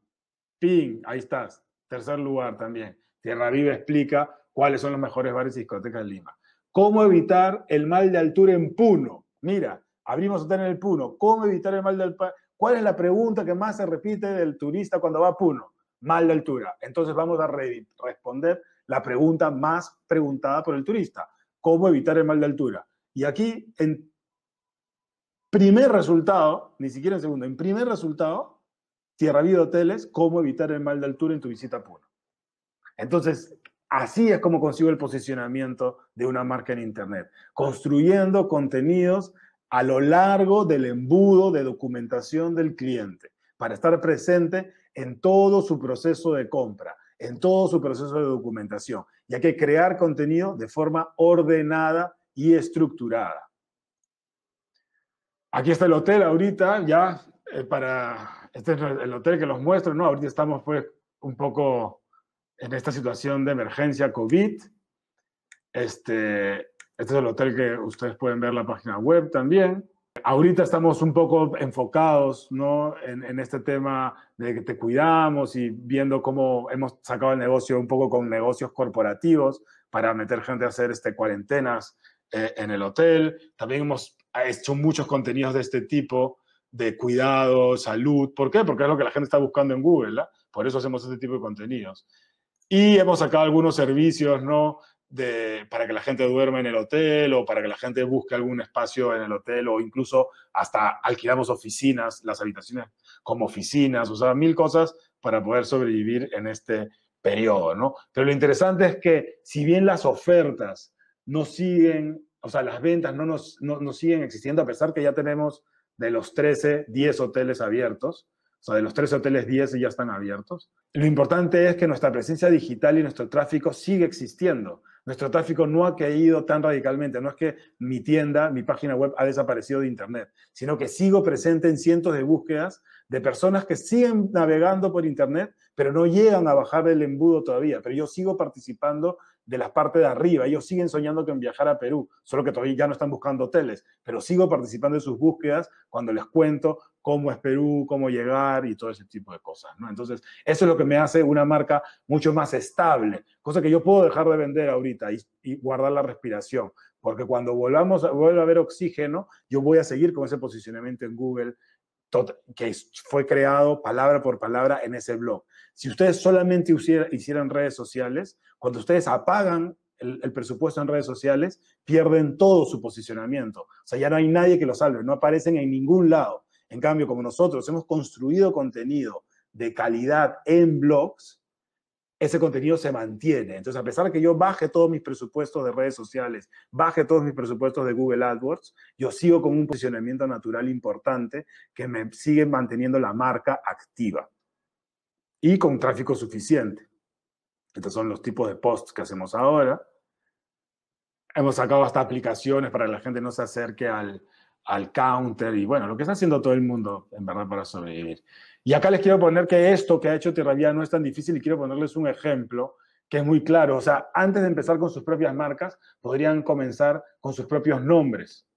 Ping, ahí estás. Tercer lugar también. Tierra Viva explica cuáles son los mejores bares y discotecas de Lima. ¿Cómo evitar el mal de altura en Puno? Mira, abrimos hotel en el Puno. ¿Cómo evitar el mal de altura? ¿Cuál es la pregunta que más se repite del turista cuando va a Puno? Mal de altura. Entonces vamos a responder la pregunta más preguntada por el turista. ¿Cómo evitar el mal de altura? Y aquí, en primer resultado, ni siquiera en segundo, en primer resultado, Tierra Viva Hoteles, cómo evitar el mal de altura en tu visita a Puno. Entonces, así es como consigo el posicionamiento de una marca en Internet, construyendo contenidos a lo largo del embudo de documentación del cliente, para estar presente en todo su proceso de compra, en todo su proceso de documentación. ya que crear contenido de forma ordenada y estructurada. Aquí está el hotel ahorita, ya eh, para, este es el hotel que los muestro, ¿no? Ahorita estamos pues un poco en esta situación de emergencia COVID. Este, este es el hotel que ustedes pueden ver la página web también. Ahorita estamos un poco enfocados ¿no? en, este tema de que te cuidamos y viendo cómo hemos sacado el negocio un poco con negocios corporativos para meter gente a hacer este, cuarentenas eh, en el hotel. También hemos hecho muchos contenidos de este tipo, de cuidado, salud. ¿Por qué? Porque es lo que la gente está buscando en Google. Por eso hacemos este tipo de contenidos. Y hemos sacado algunos servicios, ¿no? De, para que la gente duerma en el hotel o para que la gente busque algún espacio en el hotel o incluso hasta alquilamos oficinas, las habitaciones como oficinas, o sea, mil cosas para poder sobrevivir en este periodo, ¿no? Pero lo interesante es que si bien las ofertas no siguen, o sea, las ventas no nos, no siguen existiendo a pesar que ya tenemos de los 13, 10 hoteles abiertos, o sea, de los tres hoteles 10 ya están abiertos. Lo importante es que nuestra presencia digital y nuestro tráfico sigue existiendo. Nuestro tráfico no ha caído tan radicalmente. No es que mi tienda, mi página web ha desaparecido de Internet, sino que sigo presente en cientos de búsquedas de personas que siguen navegando por Internet, pero no llegan a bajar el embudo todavía. Pero yo sigo participando de la parte de arriba. Ellos siguen soñando con viajar a Perú, solo que todavía ya no están buscando hoteles, pero sigo participando en sus búsquedas cuando les cuento cómo es Perú, cómo llegar y todo ese tipo de cosas. ¿no? Entonces, eso es lo que me hace una marca mucho más estable, cosa que yo puedo dejar de vender ahorita y, y guardar la respiración, porque cuando volvamos, vuelva a haber oxígeno, yo voy a seguir con ese posicionamiento en Google, que fue creado palabra por palabra en ese blog. Si ustedes solamente hicieran redes sociales, cuando ustedes apagan el, presupuesto en redes sociales, pierden todo su posicionamiento. O sea, ya no hay nadie que lo salve, no aparecen en ningún lado. En cambio, como nosotros hemos construido contenido de calidad en blogs, ese contenido se mantiene. Entonces, a pesar de que yo baje todos mis presupuestos de redes sociales, baje todos mis presupuestos de Google AdWords, yo sigo con un posicionamiento natural importante que me sigue manteniendo la marca activa y con tráfico suficiente. Estos son los tipos de posts que hacemos ahora. Hemos sacado hasta aplicaciones para que la gente no se acerque al, counter y bueno, lo que está haciendo todo el mundo, en verdad, para sobrevivir. Y acá les quiero poner que esto que ha hecho Tierravía no es tan difícil y quiero ponerles un ejemplo que es muy claro. O sea, antes de empezar con sus propias marcas, podrían comenzar con sus propios nombres.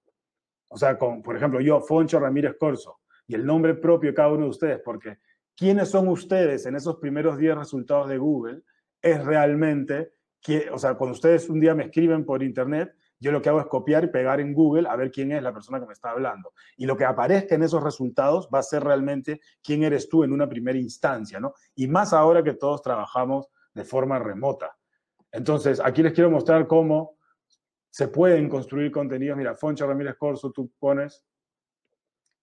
O sea, con, por ejemplo, yo, Foncho Ramírez Corso, y el nombre propio de cada uno de ustedes, porque quiénes son ustedes en esos primeros 10 resultados de Google es realmente, o sea, cuando ustedes un día me escriben por internet, yo lo que hago es copiar y pegar en Google a ver quién es la persona que me está hablando. Y lo que aparezca en esos resultados va a ser realmente quién eres tú en una primera instancia, ¿no? Y más ahora que todos trabajamos de forma remota. Entonces, aquí les quiero mostrar cómo se pueden construir contenidos. Mira, Foncha Ramírez Corso, tú pones,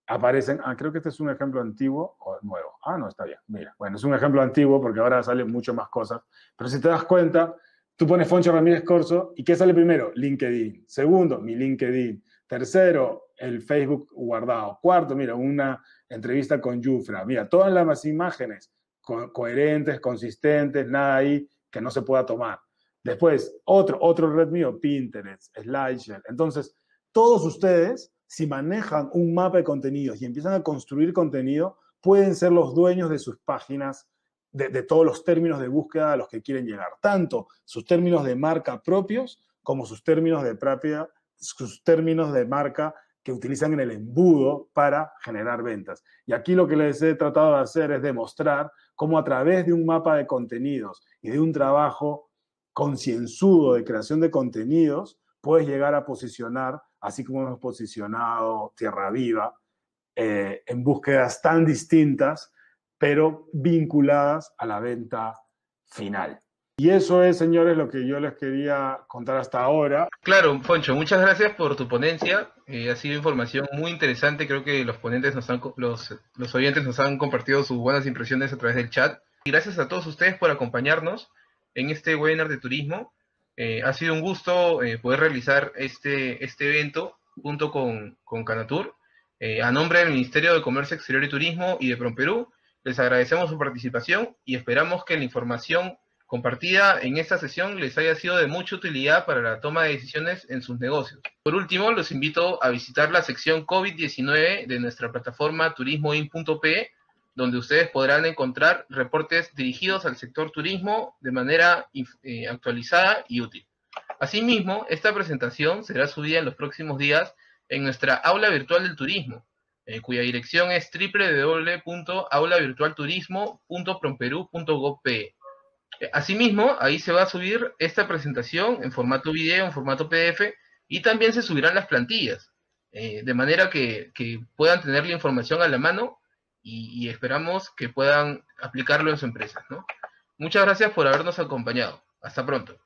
aparecen, ah, creo que este es un ejemplo antiguo o nuevo. Ah, no, está bien, mira. Bueno, es un ejemplo antiguo porque ahora salen mucho más cosas. Pero si te das cuenta, Tú pones Foncho Ramírez Corso y ¿qué sale primero? LinkedIn. Segundo, mi LinkedIn. Tercero, el Facebook guardado. Cuarto, mira, una entrevista con Jufra. Mira, todas las imágenes coherentes, consistentes, nada ahí que no se pueda tomar. Después, otro, otro red mío, Pinterest, Slideshare. Entonces, todos ustedes, si manejan un mapa de contenidos y empiezan a construir contenido, pueden ser los dueños de sus páginas de, todos los términos de búsqueda a los que quieren llegar, tanto sus términos de marca propios como sus términos de propia, sus términos de marca que utilizan en el embudo para generar ventas. Y aquí lo que les he tratado de hacer es demostrar cómo a través de un mapa de contenidos y de un trabajo concienzudo de creación de contenidos, puedes llegar a posicionar, así como hemos posicionado Tierra Viva, eh, en búsquedas tan distintas pero vinculadas a la venta final. Y eso es, señores, lo que yo les quería contar hasta ahora. Claro, Poncho, muchas gracias por tu ponencia. Eh, ha sido información muy interesante. Creo que los ponentes nos han, los, los oyentes nos han compartido sus buenas impresiones a través del chat. Y gracias a todos ustedes por acompañarnos en este webinar de turismo. Eh, ha sido un gusto eh, poder realizar este, este evento junto con, con Canatur. a nombre del Ministerio de Comercio Exterior y Turismo y de PromPerú, les agradecemos su participación y esperamos que la información compartida en esta sesión les haya sido de mucha utilidad para la toma de decisiones en sus negocios. Por último, los invito a visitar la sección COVID-19 de nuestra plataforma turismoin.pe, donde ustedes podrán encontrar reportes dirigidos al sector turismo de manera eh, actualizada y útil. Asimismo, esta presentación será subida en los próximos días en nuestra aula virtual del turismo, eh, cuya dirección es www.aulavirtualturismo.promperú.gov.pe. Eh, asimismo, ahí se va a subir esta presentación en formato video, en formato PDF, y también se subirán las plantillas, eh, de manera que, puedan tener la información a la mano y, esperamos que puedan aplicarlo en su empresa. Muchas gracias por habernos acompañado. Hasta pronto.